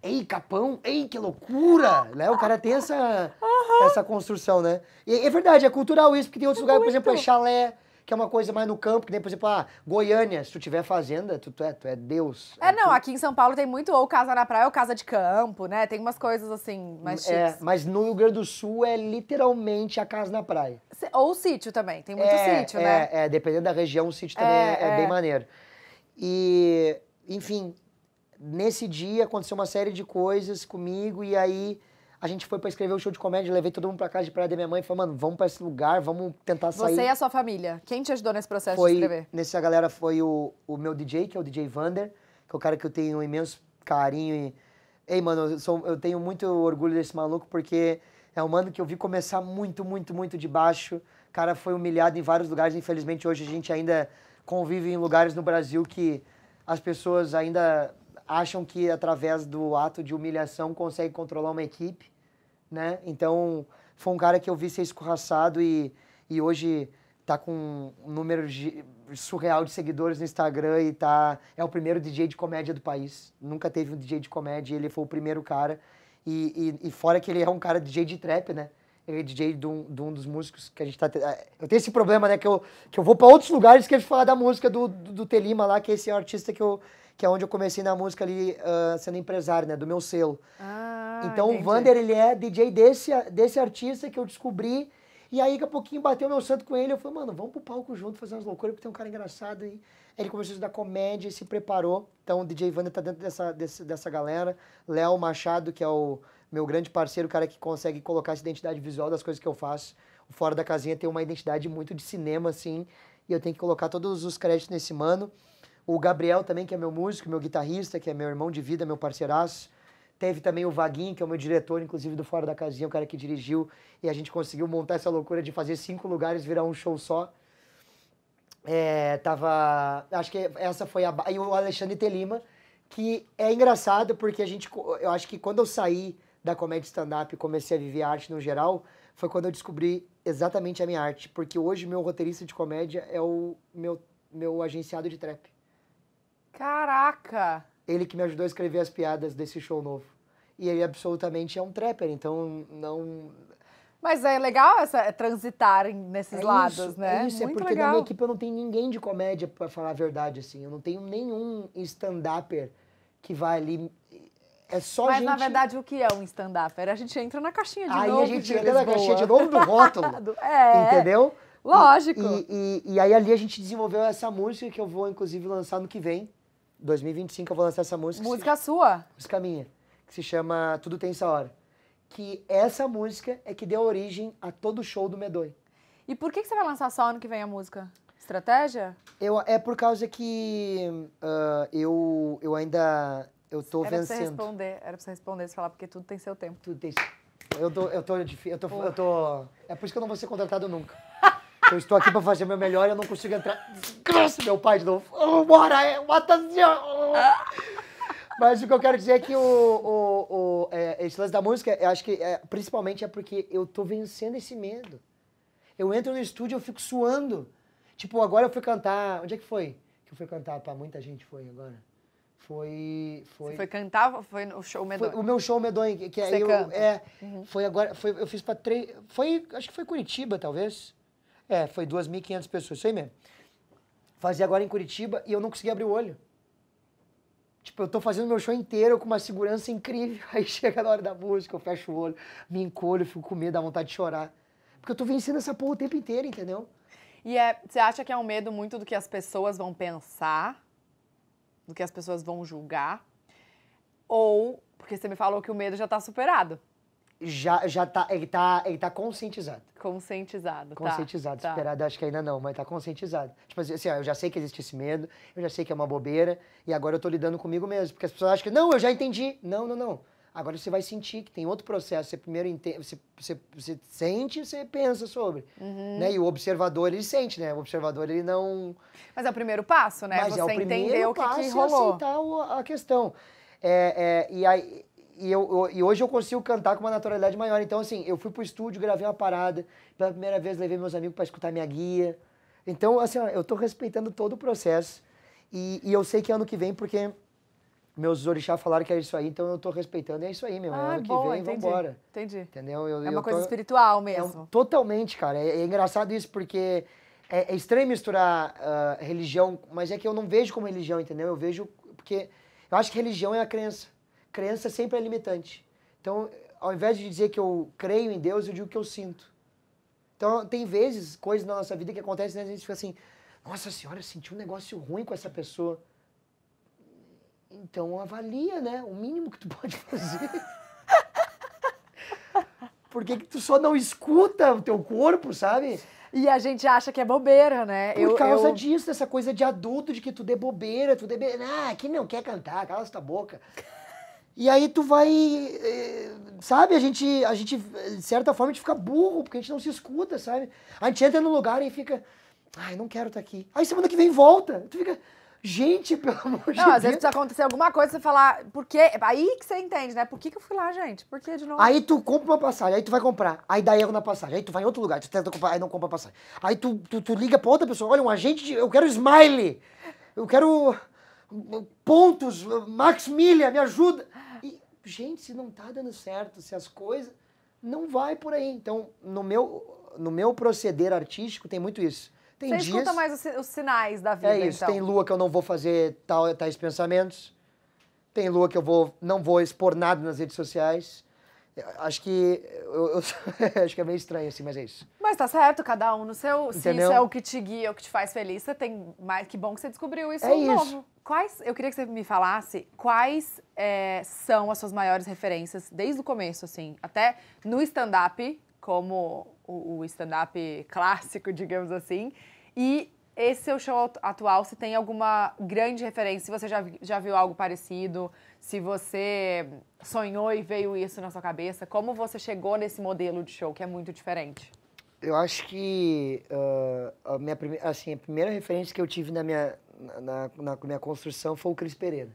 Ei, capão, ei, que loucura! né? O cara tem essa, uhum. essa construção, né? E é verdade, é cultural isso, porque tem outros é lugares, por exemplo, é chalé, que é uma coisa mais no campo, que nem, por exemplo, ah, Goiânia, se tu tiver fazenda, tu, tu, é, tu é Deus. É, é não, tu... aqui em São Paulo tem muito ou casa na praia ou casa de campo, né? Tem umas coisas assim, mais é, chiques. É, mas no Rio Grande do Sul é literalmente a casa na praia. Ou sítio também, tem muito é, sítio, né? É, é dependendo da região, o sítio também é, é bem maneiro. E, enfim, nesse dia aconteceu uma série de coisas comigo e aí a gente foi para escrever o um show de comédia, levei todo mundo para casa de praia da minha mãe e falei, mano, vamos para esse lugar, vamos tentar sair. Você e a sua família, quem te ajudou nesse processo foi, de escrever? Nessa galera foi o, o meu DJ, que é o DJ Vander, que é o cara que eu tenho um imenso carinho e... Ei, mano, eu, sou, eu tenho muito orgulho desse maluco porque é um mano que eu vi começar muito, muito, muito de baixo. O cara foi humilhado em vários lugares, infelizmente hoje a gente ainda convive em lugares no Brasil que as pessoas ainda acham que através do ato de humilhação consegue controlar uma equipe, né? Então, foi um cara que eu vi ser escorraçado e, e hoje tá com um número surreal de seguidores no Instagram e tá é o primeiro DJ de comédia do país. Nunca teve um DJ de comédia, ele foi o primeiro cara. E, e, e fora que ele é um cara DJ de trap, né? Ele é DJ de um, de um dos músicos que a gente tá. Eh, eu tenho esse problema, né? Que eu, que eu vou para outros lugares que eu falar da música do, do, do Telima lá, que esse é o artista que eu, que é onde eu comecei na música ali, uh, sendo empresário, né? Do meu selo. Ah, então entendi. o Vander, ele é DJ desse, desse artista que eu descobri. E aí, daqui a pouquinho, bateu meu santo com ele. Eu falei, mano, vamos pro palco junto, fazer umas loucuras, porque tem um cara engraçado. E ele começou a estudar comédia e se preparou. Então o DJ Vander tá dentro dessa, desse, dessa galera. Léo Machado, que é o meu grande parceiro, o cara que consegue colocar essa identidade visual das coisas que eu faço. O Fora da Casinha tem uma identidade muito de cinema, assim. E eu tenho que colocar todos os créditos nesse mano. O Gabriel também, que é meu músico, meu guitarrista, que é meu irmão de vida, meu parceiraço. Teve também o Vaguinho, que é o meu diretor, inclusive do Fora da Casinha, o cara que dirigiu. E a gente conseguiu montar essa loucura de fazer cinco lugares virar um show só. É, tava. Acho que essa foi a. E o Alexandre Telima, que é engraçado porque a gente. Eu acho que quando eu saí da comédia stand-up e comecei a viver a arte no geral, foi quando eu descobri exatamente a minha arte. Porque hoje meu roteirista de comédia é o meu, meu agenciado de trap. Caraca! Ele que me ajudou a escrever as piadas desse show novo. E ele absolutamente é um trapper, então não. Mas é legal essa, é transitar nesses é lados, né? É isso, Muito é porque legal. na minha equipe eu não tenho ninguém de comédia, para falar a verdade, assim. Eu não tenho nenhum stand-upper que vai ali é só Mas, gente... na verdade, o que é um stand-upper? A gente entra na caixinha de aí novo. Aí a gente entra na caixinha de novo do rótulo. é. Entendeu? Lógico. E, e, e, aí ali a gente desenvolveu essa música que eu vou, inclusive, lançar no que vem. 2025 eu vou lançar essa música. Música se... sua? Música minha. Que se chama Tudo Tem Essa Hora. Que essa música é que deu origem a todo o show do Medoi. E por que, que você vai lançar só ano que vem a música? Estratégia? Eu, é por causa que uh, eu, eu ainda. Eu tô era vencendo. Pra você responder, era pra você responder, e falar, porque tudo tem seu tempo. Tudo tem. Eu tô. Eu tô, eu tô, eu tô, eu tô, É por isso que eu não vou ser contratado nunca. Eu estou aqui para fazer meu melhor e eu não consigo entrar. Desgraça, meu pai de novo. Oh, bora, é, mata Mas o que eu quero dizer é que o, o, o é, esse lance da música, eu acho que é, principalmente é porque eu tô vencendo esse medo. Eu entro no estúdio, eu fico suando. Tipo, agora eu fui cantar. Onde é que foi? Que eu fui cantar pra muita gente foi agora. Foi. Foi, Você foi cantar foi no show medonho? Foi o meu show medonho, que, que eu, é. Uhum. Foi agora. Foi, eu fiz pra três. Foi. Acho que foi Curitiba, talvez. É, foi 2.500 pessoas, isso aí mesmo. Fazia agora em Curitiba e eu não consegui abrir o olho. Tipo, eu tô fazendo meu show inteiro com uma segurança incrível. Aí chega na hora da música, eu fecho o olho, me encolho, fico com medo, dá vontade de chorar. Porque eu tô vencendo essa porra o tempo inteiro, entendeu? E é, você acha que é um medo muito do que as pessoas vão pensar, do que as pessoas vão julgar? Ou, porque você me falou que o medo já tá superado já, já tá, ele tá, ele tá conscientizado. Conscientizado, tá. Conscientizado, tá, esperado, tá. acho que ainda não, mas tá conscientizado. Tipo assim, assim, ó, eu já sei que existe esse medo, eu já sei que é uma bobeira, e agora eu tô lidando comigo mesmo, porque as pessoas acham que, não, eu já entendi. Não, não, não. Agora você vai sentir que tem outro processo. Você primeiro entende, você, você, você sente, você pensa sobre. Uhum. Né? E o observador, ele sente, né? O observador, ele não... Mas é o primeiro passo, né? Mas é você é o primeiro entender o que, que rolou. aceitar a questão. É, é, e aí e, eu, eu, e hoje eu consigo cantar com uma naturalidade maior. Então, assim, eu fui pro estúdio, gravei uma parada. Pela primeira vez, levei meus amigos para escutar minha guia. Então, assim, ó, eu tô respeitando todo o processo. E, e, eu sei que é ano que vem, porque meus orixás falaram que era é isso aí, então eu tô respeitando. E é isso aí, meu. É ah, ano que vem, entendi, vambora. Entendi. Entendeu? Eu, é uma coisa tô, espiritual mesmo. É, totalmente, cara. É, é, engraçado isso, porque é, é estranho misturar uh, religião, mas é que eu não vejo como religião, entendeu? Eu vejo porque... Eu acho que religião é a crença crença sempre é limitante. Então, ao invés de dizer que eu creio em Deus, eu digo que eu sinto. Então, tem vezes, coisas na nossa vida que acontecem, né? a gente fica assim, nossa senhora, eu senti um negócio ruim com essa pessoa. Então, avalia, né? O mínimo que tu pode fazer. Por que, tu só não escuta o teu corpo, sabe? E a gente acha que é bobeira, né? Por eu, causa eu... disso, dessa coisa de adulto, de que tu dê é bobeira, tu dê... É ah, quem não quer cantar, cala essa boca. E aí tu vai. Eh, sabe, a gente, a gente, de certa forma, a gente fica burro, porque a gente não se escuta, sabe? A gente entra num lugar e fica. Ai, não quero estar tá aqui. Aí semana que vem volta. Tu fica. Gente, pelo amor não, de Deus. Não, às vezes precisa acontecer alguma coisa, você falar, por quê? É aí que você entende, né? Por que, que eu fui lá, gente? Por que de novo? Aí tu compra uma passagem, aí tu vai comprar, aí dá erro na passagem, aí tu vai em outro lugar, tu tenta comprar, aí não compra passagem. Aí tu, tu, tu liga pra outra pessoa, olha, um agente de... Eu quero smile! Eu quero pontos, Max Milha, me ajuda. E, gente, se não tá dando certo, se as coisas. Não vai por aí. Então, no meu, no meu proceder artístico, tem muito isso. Tem Você dias, escuta mais os, sinais da é vida. É isso. Então. Tem lua que eu não vou fazer tal, tais pensamentos. Tem lua que eu vou, não vou expor nada nas redes sociais. Acho que. Eu, eu, acho que é meio estranho, assim, mas é isso. Mas tá certo, cada um no seu. Entendeu? Se isso é o que te guia, é o que te faz feliz, você tem mais. Que bom que você descobriu isso é novo. Isso. Quais. Eu queria que você me falasse quais é, são as suas maiores referências desde o começo, assim. Até no stand-up, como o, o stand-up clássico, digamos assim. E esse seu show atual, se tem alguma grande referência, se você já, já viu algo parecido, se você sonhou e veio isso na sua cabeça, como você chegou nesse modelo de show que é muito diferente? eu acho que uh, a, minha prime... assim, a primeira referência que eu tive na minha, na, na, minha construção foi o Cris Pereira.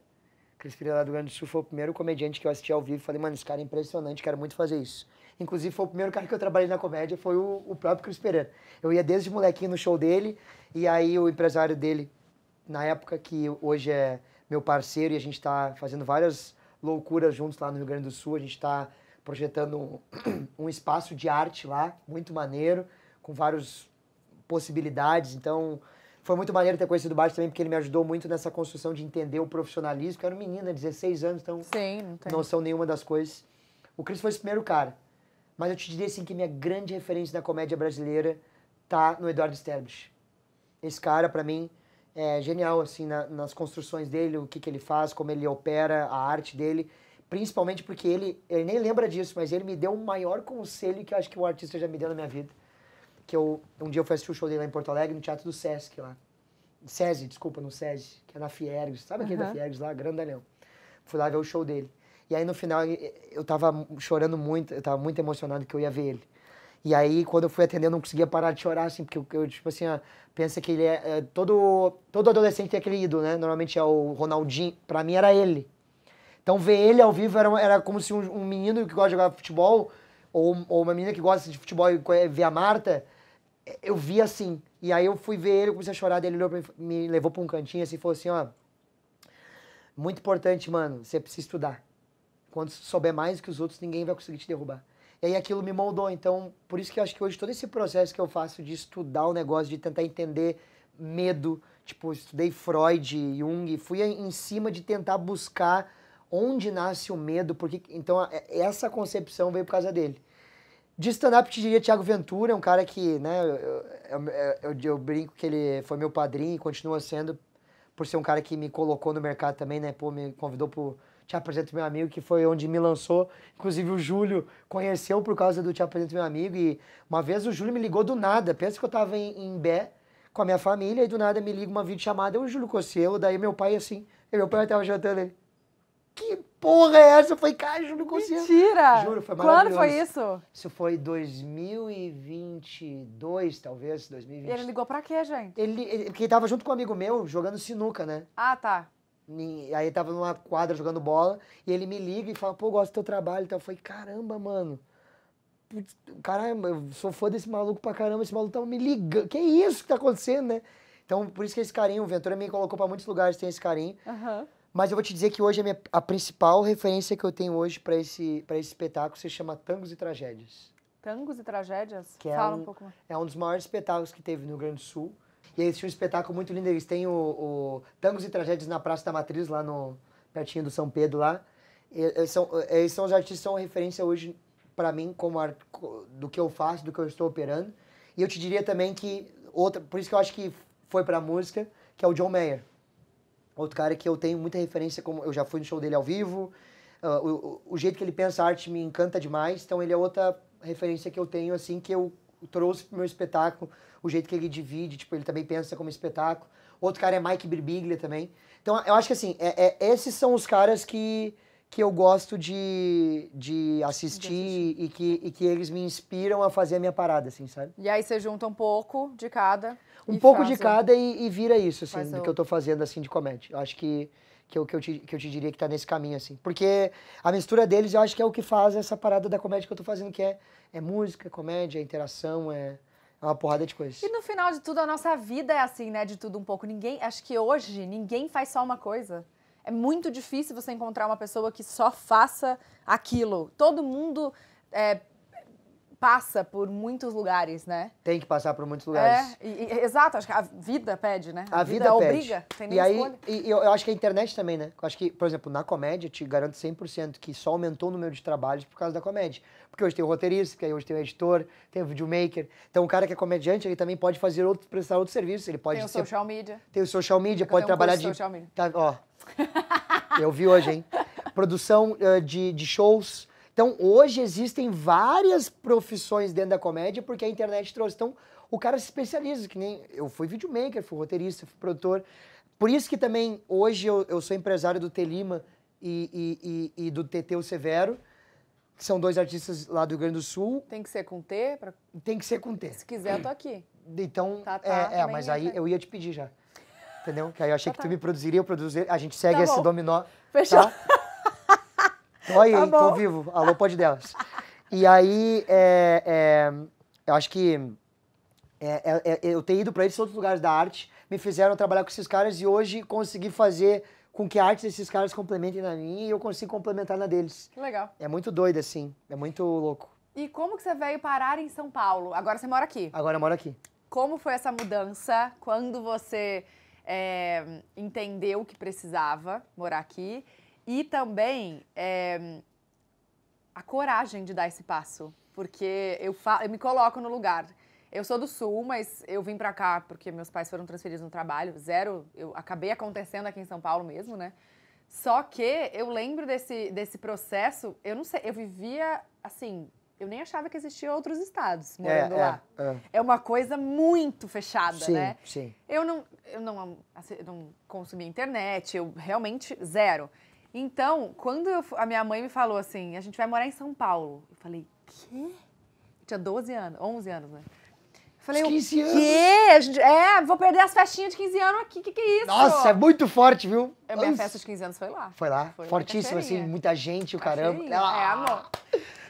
Cris Pereira lá do Rio Grande do Sul foi o primeiro comediante que eu assisti ao vivo. Falei, mano, esse cara é impressionante, quero muito fazer isso. Inclusive, foi o primeiro cara que eu trabalhei na comédia, foi o, o próprio Cris Pereira. Eu ia desde molequinho no show dele, e aí o empresário dele, na época que hoje é meu parceiro, e a gente está fazendo várias loucuras juntos lá no Rio Grande do Sul, a gente está projetando um, um espaço de arte lá, muito maneiro, com várias possibilidades. Então, foi muito maneiro ter conhecido o Bart também, porque ele me ajudou muito nessa construção de entender o profissionalismo, que eu era um menino, 16 anos, então Sim, não são nenhuma das coisas. O Cris foi esse primeiro cara. Mas eu te diria assim que minha grande referência na comédia brasileira tá no Eduardo Sterbich. Esse cara, para mim, é genial, assim, na, nas construções dele, o que, que ele faz, como ele opera, a arte dele. Principalmente porque ele, ele nem lembra disso, mas ele me deu o maior conselho que eu acho que o artista já me deu na minha vida. Que eu, um dia eu fui assistir o show dele lá em Porto Alegre, no Teatro do Sesc lá. SESI, desculpa, no SESI, que é na Fiergs. Sabe aquele uhum. da Fiergs lá? Grandalhão. Fui lá ver o show dele. E aí no final eu tava chorando muito, eu tava muito emocionado que eu ia ver ele. E aí quando eu fui atender eu não conseguia parar de chorar, assim, porque eu, eu tipo assim, pensa que ele é, é, todo, todo adolescente tem aquele ídolo, né? Normalmente é o Ronaldinho, pra mim era ele. Então ver ele ao vivo era, era como se um, um menino que gosta de jogar futebol, ou, ou uma menina que gosta de futebol e vê a Marta, é, eu vi assim. E aí eu fui ver ele, comecei a chorar dele, olhou pra mim, me levou pra um cantinho assim e falou assim, ó. Muito importante, mano, você precisa estudar. Quando souber mais que os outros, ninguém vai conseguir te derrubar. E aí aquilo me moldou. Então, por isso que eu acho que hoje todo esse processo que eu faço de estudar o negócio, de tentar entender medo, tipo, estudei Freud, Jung, fui em cima de tentar buscar Onde nasce o medo? Porque então é, essa concepção veio por causa dele. De stand-up te diria Thiago Ventura, um cara que, né, eu, eu, eu, eu, brinco que ele foi meu padrinho e continua sendo, por ser um cara que me colocou no mercado também, né, pô, me convidou pro Te Apresento Meu Amigo, que foi onde me lançou, inclusive o Júlio conheceu por causa do Te Apresento Meu Amigo, e uma vez o Júlio me ligou do nada, pensa que eu tava em, em Bé com a minha família, e do nada me liga uma videochamada, é o Júlio Cosselo, daí meu pai assim, meu pai tava jantando ele, que porra é essa? Eu falei, cara, juro, não consigo. Mentira! Juro, foi maravilhoso. Quando foi isso? Isso foi 2022, talvez, 2020. Ele ligou pra quê, gente? Ele, ele, porque ele tava junto com um amigo meu, jogando sinuca, né? Ah, tá. E, aí tava numa quadra jogando bola, e ele me liga e fala, pô, gosto do teu trabalho. Então eu falei, caramba, mano. Caramba, eu sou fã desse maluco pra caramba, esse maluco tava tá me ligando. Que é isso que tá acontecendo, né? Então, por isso que esse carinho, o Ventura me colocou pra muitos lugares, tem esse carinho. Aham. Uhum. Mas eu vou te dizer que hoje a, minha, a principal referência que eu tenho hoje para esse, esse espetáculo se chama Tangos e Tragédias. Tangos e Tragédias? Que é Fala é um, um, pouco mais. É um dos maiores espetáculos que teve no Rio Grande do Sul. E eles tinham um espetáculo muito lindo. Eles têm o, o Tangos e Tragédias na Praça da Matriz, lá no, pertinho do São Pedro lá. Eles são, eles são os artistas são referência hoje para mim como do que eu faço, do que eu estou operando. E eu te diria também que outra, por isso que eu acho que foi para a música, que é o John Mayer. Outro cara que eu tenho muita referência, como eu já fui no show dele ao vivo, uh, o, o, jeito que ele pensa a arte me encanta demais, então ele é outra referência que eu tenho, assim, que eu trouxe pro meu espetáculo, o jeito que ele divide, tipo, ele também pensa como espetáculo. Outro cara é Mike Birbiglia também. Então, eu acho que, assim, é, é, esses são os caras que que eu gosto de, de assistir, E, que, e que eles me inspiram a fazer a minha parada, assim, sabe? E aí você junta um pouco de cada. Um pouco faz, de cada e, e, vira isso, assim, do que eu tô fazendo, assim, de comédia. Eu acho que, que, eu, que, eu te, que eu te diria que tá nesse caminho, assim. Porque a mistura deles eu acho que é o que faz essa parada da comédia que eu tô fazendo, que é, é música, é comédia, é interação, é, é uma porrada de coisas. E no final de tudo, a nossa vida é assim, né? De tudo um pouco. Ninguém. Acho que hoje ninguém faz só uma coisa é muito difícil você encontrar uma pessoa que só faça aquilo. Todo mundo é, passa por muitos lugares, né? Tem que passar por muitos lugares. É, e, e, exato, acho que a vida pede, né? A, a vida, vida obriga, tem nem e aí, escolha. E eu, eu, acho que a internet também, né? Eu acho que, por exemplo, na comédia, te garanto 100% que só aumentou o número de trabalhos por causa da comédia. Porque hoje tem o roteirista, hoje tem o editor, tem o videomaker. Então o cara que é comediante, ele também pode fazer outro, prestar outro serviço. Ele pode tem o social media. Tem o social media, pode trabalhar de... Social media. Tá, ó, eu vi hoje, hein? Produção uh, de, de shows então, hoje existem várias profissões dentro da comédia porque a internet trouxe. Então, o cara se especializa, que nem eu fui videomaker, fui roteirista, fui produtor. Por isso que também hoje eu, eu sou empresário do Telima e, e, e, e do Teteu Severo, que são dois artistas lá do Rio Grande do Sul. Tem que ser com T? Pra... Tem que ser com T. Se quiser, eu tô aqui. Então, tá, tá, é, é mas aí eu ia te pedir já. Entendeu? Que aí eu achei tá, que tu tá. me produziria, eu produziria. A gente segue tá esse dominó. Fechou. Tá? Tá tô aí, tá tô vivo. Alô, pode delas. E aí, é, é, eu acho que é, é, é eu ter ido para esses outros lugares da arte me fizeram trabalhar com esses caras e hoje consegui fazer com que a arte desses caras complementem na minha e eu consigo complementar na deles. Legal. É muito doido, assim. É muito louco. E como que você veio parar em São Paulo? Agora você mora aqui. Agora eu moro aqui. Como foi essa mudança? Quando você é, entendeu que precisava morar aqui? E também é, a coragem de dar esse passo, porque eu, fa eu me coloco no lugar. Eu sou do Sul, mas eu vim pra cá porque meus pais foram transferidos no trabalho, zero, eu acabei acontecendo aqui em São Paulo mesmo, né? Só que eu lembro desse, desse processo, eu não sei, eu vivia assim, eu nem achava que existia outros estados é, morando é, lá. É, é. é, uma coisa muito fechada, sim, né? Sim. Eu não, eu não, assim, não consumia internet, eu realmente zero. Então, quando eu, a minha mãe me falou assim, a gente vai morar em São Paulo. Eu falei, quê? Eu tinha 12 anos, 11 anos, né? Eu falei, 15 anos. Quê? Gente, é, vou perder as festinhas de 15 anos aqui, que que é isso? Nossa, é muito forte, viu? A é, minha Nossa. festa de 15 anos foi lá. Foi lá, foi fortíssima, assim, muita gente, o caramba. É, ah. É, amor.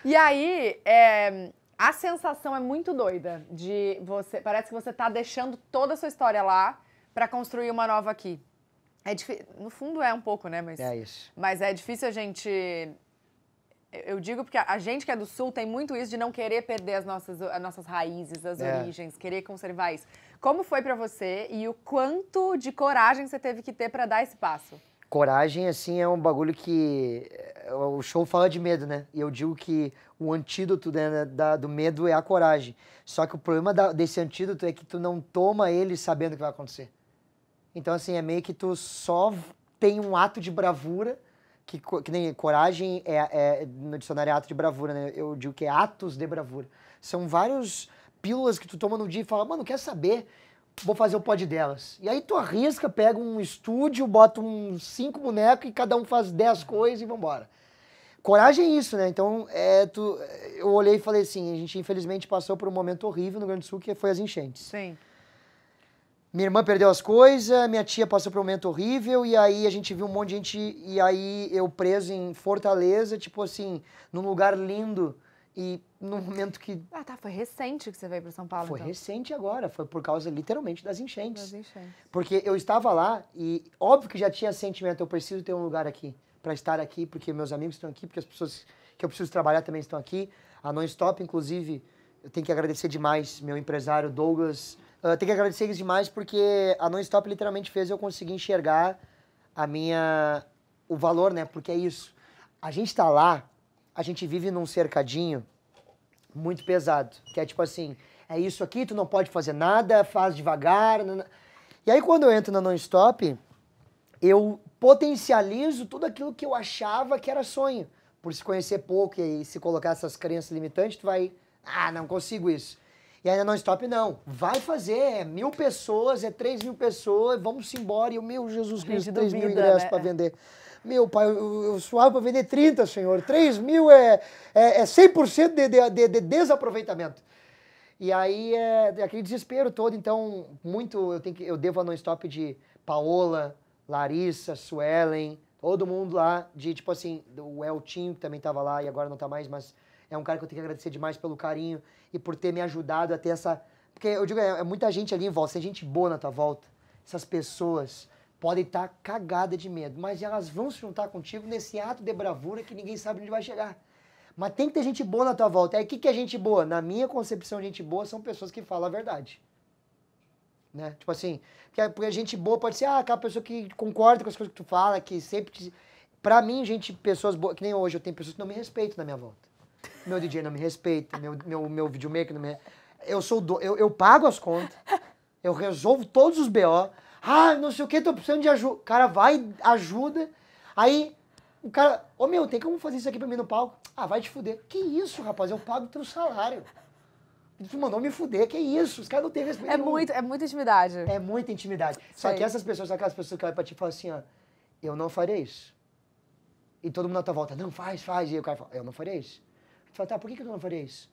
E aí, é, a sensação é muito doida de você, parece que você tá deixando toda a sua história lá para construir uma nova aqui. É difícil, no fundo é um pouco, né? Mas, é isso. Mas é difícil a gente. Eu digo porque a gente que é do Sul tem muito isso de não querer perder as nossas, as nossas raízes, as é. origens, querer conservar isso. Como foi para você e o quanto de coragem você teve que ter para dar esse passo? Coragem, assim, é um bagulho que. É, é, o show fala de medo, né? E eu digo que o antídoto né, da, do medo é a coragem. Só que o problema da, desse antídoto é que tu não toma ele sabendo o que vai acontecer. Então, assim, é meio que tu só tem um ato de bravura, que, que nem coragem é, é, no dicionário é ato de bravura, né? Eu digo que é atos de bravura. São vários pílulas que tu toma no dia e fala, mano, quer saber? Vou fazer o pod delas. E aí tu arrisca, pega um estúdio, bota uns cinco bonecos e cada um faz dez coisas e vambora. Coragem é isso, né? Então, é, tu, eu olhei e falei assim, a gente infelizmente passou por um momento horrível no Grande Sul, que foi as enchentes. Sim minha irmã perdeu as coisas, minha tia passou por um momento horrível, e aí a gente viu um monte de gente, e aí eu preso em Fortaleza, tipo assim, num lugar lindo, e num momento que... Ah, tá, foi recente que você veio para São Paulo, Foi então. recente agora, foi por causa, literalmente, das enchentes. Das enchentes. Porque eu estava lá, e óbvio que já tinha sentimento, eu preciso ter um lugar aqui, para estar aqui, porque meus amigos estão aqui, porque as pessoas que eu preciso trabalhar também estão aqui. A Non-Stop, inclusive, eu tenho que agradecer demais meu empresário Douglas Uh, tenho que agradecer eles demais porque a Nonstop literalmente fez eu conseguir enxergar a minha o valor, né? Porque é isso. A gente tá lá, a gente vive num cercadinho muito pesado, que é tipo assim, é isso aqui, tu não pode fazer nada, faz devagar. Não, não. E aí quando eu entro na Nonstop, eu potencializo tudo aquilo que eu achava que era sonho. Por se conhecer pouco e se colocar essas crenças limitantes, tu vai, ah, não consigo isso. E ainda não stop, não. Vai fazer, é mil pessoas, é três mil pessoas, vamos embora. E o meu Jesus Cristo, três mil ingressos né? para é. vender. Meu pai, eu, eu suava para vender 30, senhor. três mil é, é, é 100% de, de, de, de desaproveitamento. E aí é, é aquele desespero todo. Então, muito eu, tenho que, eu devo a non-stop de Paola, Larissa, Suelen, todo mundo lá. De tipo assim, o Eltinho que também estava lá e agora não está mais, mas é um cara que eu tenho que agradecer demais pelo carinho e por ter me ajudado a ter essa. Porque eu digo, é, é muita gente ali em volta, tem é gente boa na tua volta. Essas pessoas podem estar tá cagadas de medo, mas elas vão se juntar contigo nesse ato de bravura que ninguém sabe onde vai chegar. Mas tem que ter gente boa na tua volta. Aí é, o que, que é gente boa? Na minha concepção, gente boa são pessoas que falam a verdade. Né? Tipo assim, porque a gente boa pode ser ah, aquela pessoa que concorda com as coisas que tu fala, que sempre. Te... Pra mim, gente, pessoas boas, que nem hoje, eu tenho pessoas que não me respeitam na minha volta meu DJ não me respeita, meu, meu, meu videomaker não me. Eu sou do... eu, eu pago as contas, eu resolvo todos os BO. Ah, não sei o que, tô precisando de ajuda. O cara vai, ajuda. Aí o cara, ô oh, meu, tem como fazer isso aqui pra mim no palco? Ah, vai te fuder. Que isso, rapaz, eu pago teu salário. Tu mandou me fuder, que isso? Os caras não têm respeito. É, nenhum. muito, é muita intimidade. É muita intimidade. Sei. Só que essas pessoas, aquelas pessoas que olham pra ti e falam assim, ó, eu não farei isso. E todo mundo na tua volta, não, faz, faz. E o cara fala, eu não farei isso. Tu fala, tá, por que, que não faria isso?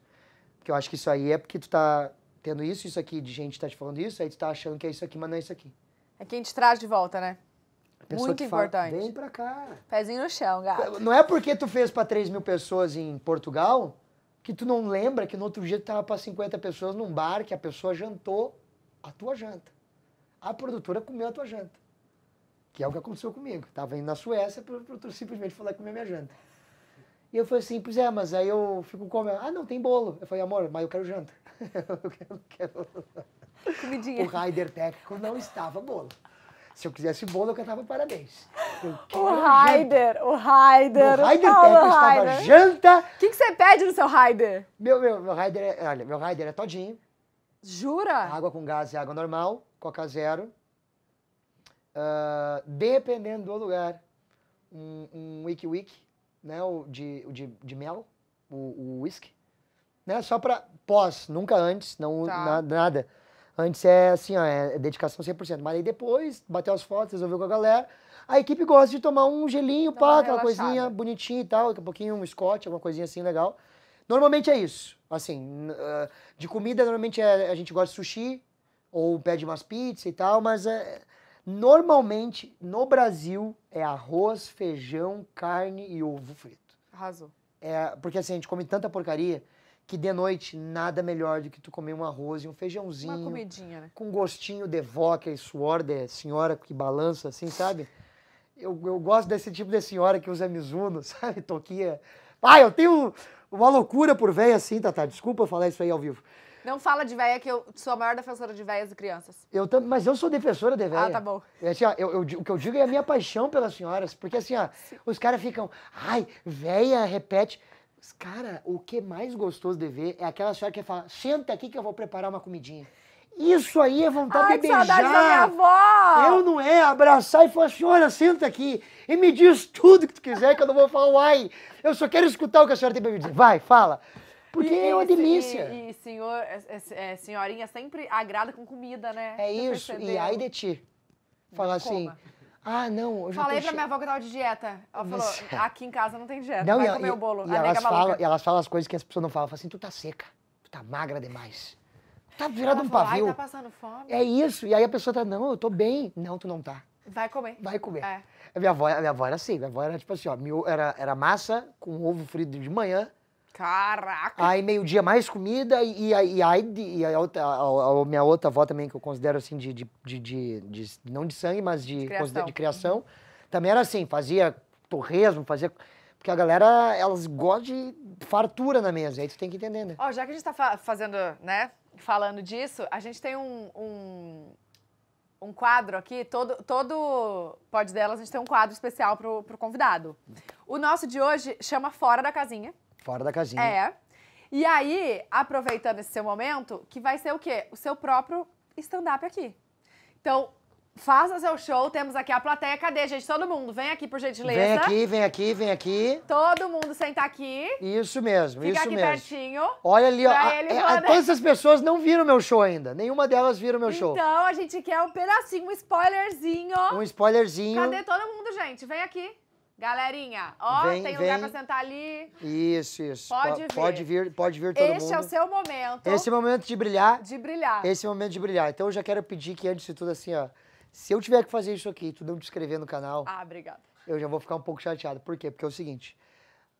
Porque eu acho que isso aí é porque tu tá tendo isso, isso aqui, de gente tá te falando isso, aí tu tá achando que é isso aqui, mas não é isso aqui. É quem te traz de volta, né? Muito importante. Fala, Vem pra cá. Pezinho no chão, gato. Não é porque tu fez pra 3 mil pessoas em Portugal que tu não lembra que no outro dia tu tava pra 50 pessoas num bar que a pessoa jantou a tua janta. A produtora comeu a tua janta. Que é o que aconteceu comigo. Tava indo na Suécia, a produtora simplesmente falou que comeu minha janta. E eu falei assim, pois é, mas aí eu fico como? Ah, não, tem bolo. Eu falei, amor, mas eu quero janta. eu quero, quero... Comidinha. O Raider técnico não estava bolo. Se eu quisesse bolo, eu cantava parabéns. o Raider, o Raider. O Raider técnico estava Heider. janta. O que, que você pede no seu Raider? Meu, meu, meu Raider é, olha, meu Raider é todinho. Jura? Água com gás e água normal, Coca Zero. Uh, dependendo do lugar, um, um Wiki Wiki né? O de, o de, de mel, o, o whisky. Né? Só pra pós, nunca antes, não tá. na, nada. Antes é assim, ó, é dedicação 100%. Mas aí depois, bateu as fotos, resolveu com a galera. A equipe gosta de tomar um gelinho, Dá pá, aquela relaxada. coisinha bonitinha e tal. Daqui a pouquinho um scotch, alguma coisinha assim legal. Normalmente é isso. Assim, ah, de comida, normalmente é, a gente gosta de sushi, ou pede umas pizzas e tal, mas é, Normalmente, no Brasil, é arroz, feijão, carne e ovo frito. Arrasou. É, porque assim, a gente come tanta porcaria que de noite nada melhor do que tu comer um arroz e um feijãozinho. Uma comidinha, né? Com gostinho de vó, que é suor de senhora que balança assim, sabe? Eu, eu gosto desse tipo de senhora que usa Mizuno, sabe? Toquinha. Ah, eu tenho uma loucura por velho assim, Tata. Desculpa falar isso aí ao vivo. Não fala de véia, que eu sou a maior defensora de véias e crianças. Eu também, mas eu sou defensora de ah, véia. Ah, tá bom. É assim, ó, eu, eu, o que eu digo é a minha paixão pelas senhoras, porque assim, ó, os caras ficam, ai, véia, repete. Os cara, o que mais gostoso de ver é aquela senhora que fala, senta aqui que eu vou preparar uma comidinha. Isso aí é vontade Ai, de beijar. Saudade da minha avó. Eu não é, abraçar e falar, senhora, senta aqui e me diz tudo que tu quiser, que eu não vou falar, uai. Eu só quero escutar o que a senhora tem pra me dizer. Vai, fala. Porque e, é uma delícia. E, e senhor, é, é, é, senhorinha sempre agrada com comida, né? É Você isso. Percebeu? E aí de ti. Falar assim. Ah, não, eu já Falei pra che... minha avó que eu tava de dieta. Ela falou, Você... aqui em casa não tem dieta, não, vai e, comer e, o bolo. E elas, falam, e elas falam as coisas que as pessoas não falam. Falam assim, tu tá seca, tu tá magra demais. Tu tá virado ela um falou, pavio. Ai, tá passando fome. É isso. E aí a pessoa tá, não, eu tô bem. Não, tu não tá. Vai comer. Vai comer. É. A minha avó, a minha avó era assim, minha avó era tipo assim, ó, era, era massa com ovo frito de manhã, Caraca! Aí meio-dia mais comida e, e, aí e a, outra, a, a, minha outra avó também, que eu considero assim de, de, de, de, de não de sangue, mas de, de criação, de criação uhum. também era assim, fazia torresmo, fazia... Porque a galera, elas gostam de fartura na mesa, aí tu tem que entender, né? Ó, já que a gente tá fa fazendo, né, falando disso, a gente tem um, um um quadro aqui, todo, todo pod delas a gente tem um quadro especial pro, pro convidado. O nosso de hoje chama Fora da Casinha. Fora da casinha. É. E aí, aproveitando esse seu momento, que vai ser o quê? O seu próprio stand-up aqui. Então, faça seu show. Temos aqui a plateia. Cadê, gente? Todo mundo. Vem aqui, por gentileza. Vem aqui, vem aqui, vem aqui. Todo mundo senta tá aqui. Isso mesmo, Fica isso aqui pertinho. Olha ali, ó. A, é, a, todas as pessoas não viram meu show ainda. Nenhuma delas viram meu então, show. Então, a gente quer um pedacinho, um spoilerzinho. Um spoilerzinho. Cadê todo mundo, gente? Vem aqui. Galerinha, ó, vem, tem lugar pra sentar ali. Isso, isso. Pode vir. Pode vir, pode vir todo Este mundo. Este é o seu momento. Esse é o momento de brilhar. De brilhar. Esse é o momento de brilhar. Então eu já quero pedir que antes de tudo, assim, ó, se eu tiver que fazer isso aqui e tu não te inscrever no canal... Ah, obrigada. Eu já vou ficar um pouco chateado. Por quê? Porque é o seguinte,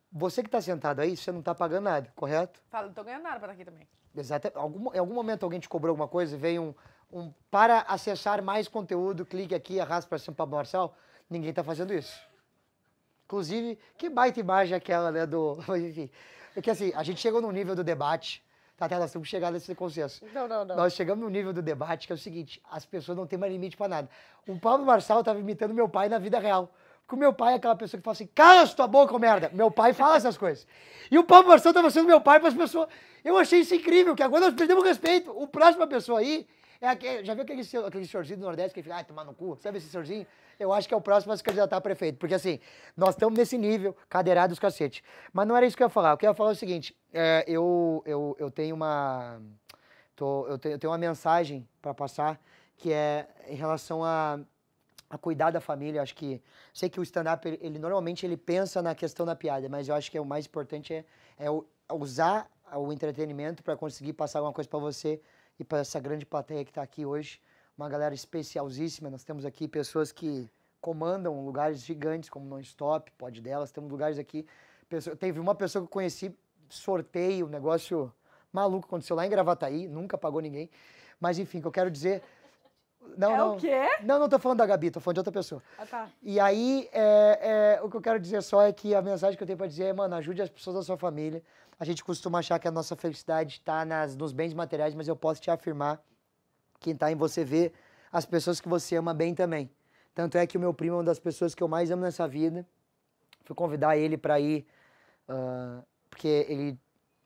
você que tá sentado aí, você não tá pagando nada, correto? Fala, não tô ganhando nada pra estar aqui também. Exato. Algum, em algum momento alguém te cobrou alguma coisa e veio um, um... Para acessar mais conteúdo, clique aqui, arrasta pra cima, Pablo Marçal. Ninguém tá fazendo isso. Inclusive, que baita imagem aquela, né? Do. Enfim. Porque é assim, a gente chegou no nível do debate. Tá, tá nós temos chegado a nesse consenso. Não, não, não. Nós chegamos no nível do debate que é o seguinte: as pessoas não têm mais limite para nada. O Paulo Marçal tava imitando meu pai na vida real. Porque o meu pai é aquela pessoa que fala assim, cala tua boca, merda. Meu pai fala essas coisas. E o Paulo Marçal tava sendo meu pai para as pessoas. Eu achei isso incrível, que agora nós perdemos respeito. O próximo pessoa aí é aquele, já viu aquele, aquele senhorzinho do Nordeste que fica, ai, tomar no cu? Sabe esse senhorzinho? Eu acho que é o próximo a se candidatar a prefeito. Porque assim, nós estamos nesse nível, cadeirados cacete. Mas não era isso que eu ia falar. O que eu ia falar é o seguinte: é, eu, eu, eu tenho uma. Tô, eu, tenho, eu tenho uma mensagem para passar que é em relação a a cuidar da família. Acho que sei que o stand-up ele, ele, normalmente ele pensa na questão da piada, mas eu acho que é, o mais importante é, é usar o entretenimento para conseguir passar alguma coisa para você e para essa grande plateia que está aqui hoje, uma galera especialíssima. Nós temos aqui pessoas que comandam lugares gigantes como Non-Stop, pode Delas, temos lugares aqui. Pessoa, teve uma pessoa que eu conheci, sorteio, um negócio maluco aconteceu lá em Gravataí, nunca pagou ninguém. Mas enfim, que eu quero dizer. Não, é não, o quê? Não, não tô falando da Gabi, tô falando de outra pessoa. Ah, tá. E aí, é, é, o que eu quero dizer só é que a mensagem que eu tenho para dizer é, mano, ajude as pessoas da sua família. A gente costuma achar que a nossa felicidade está nos bens materiais, mas eu posso te afirmar que está em você ver as pessoas que você ama bem também. Tanto é que o meu primo é uma das pessoas que eu mais amo nessa vida. Fui convidar ele para ir, uh, porque ele.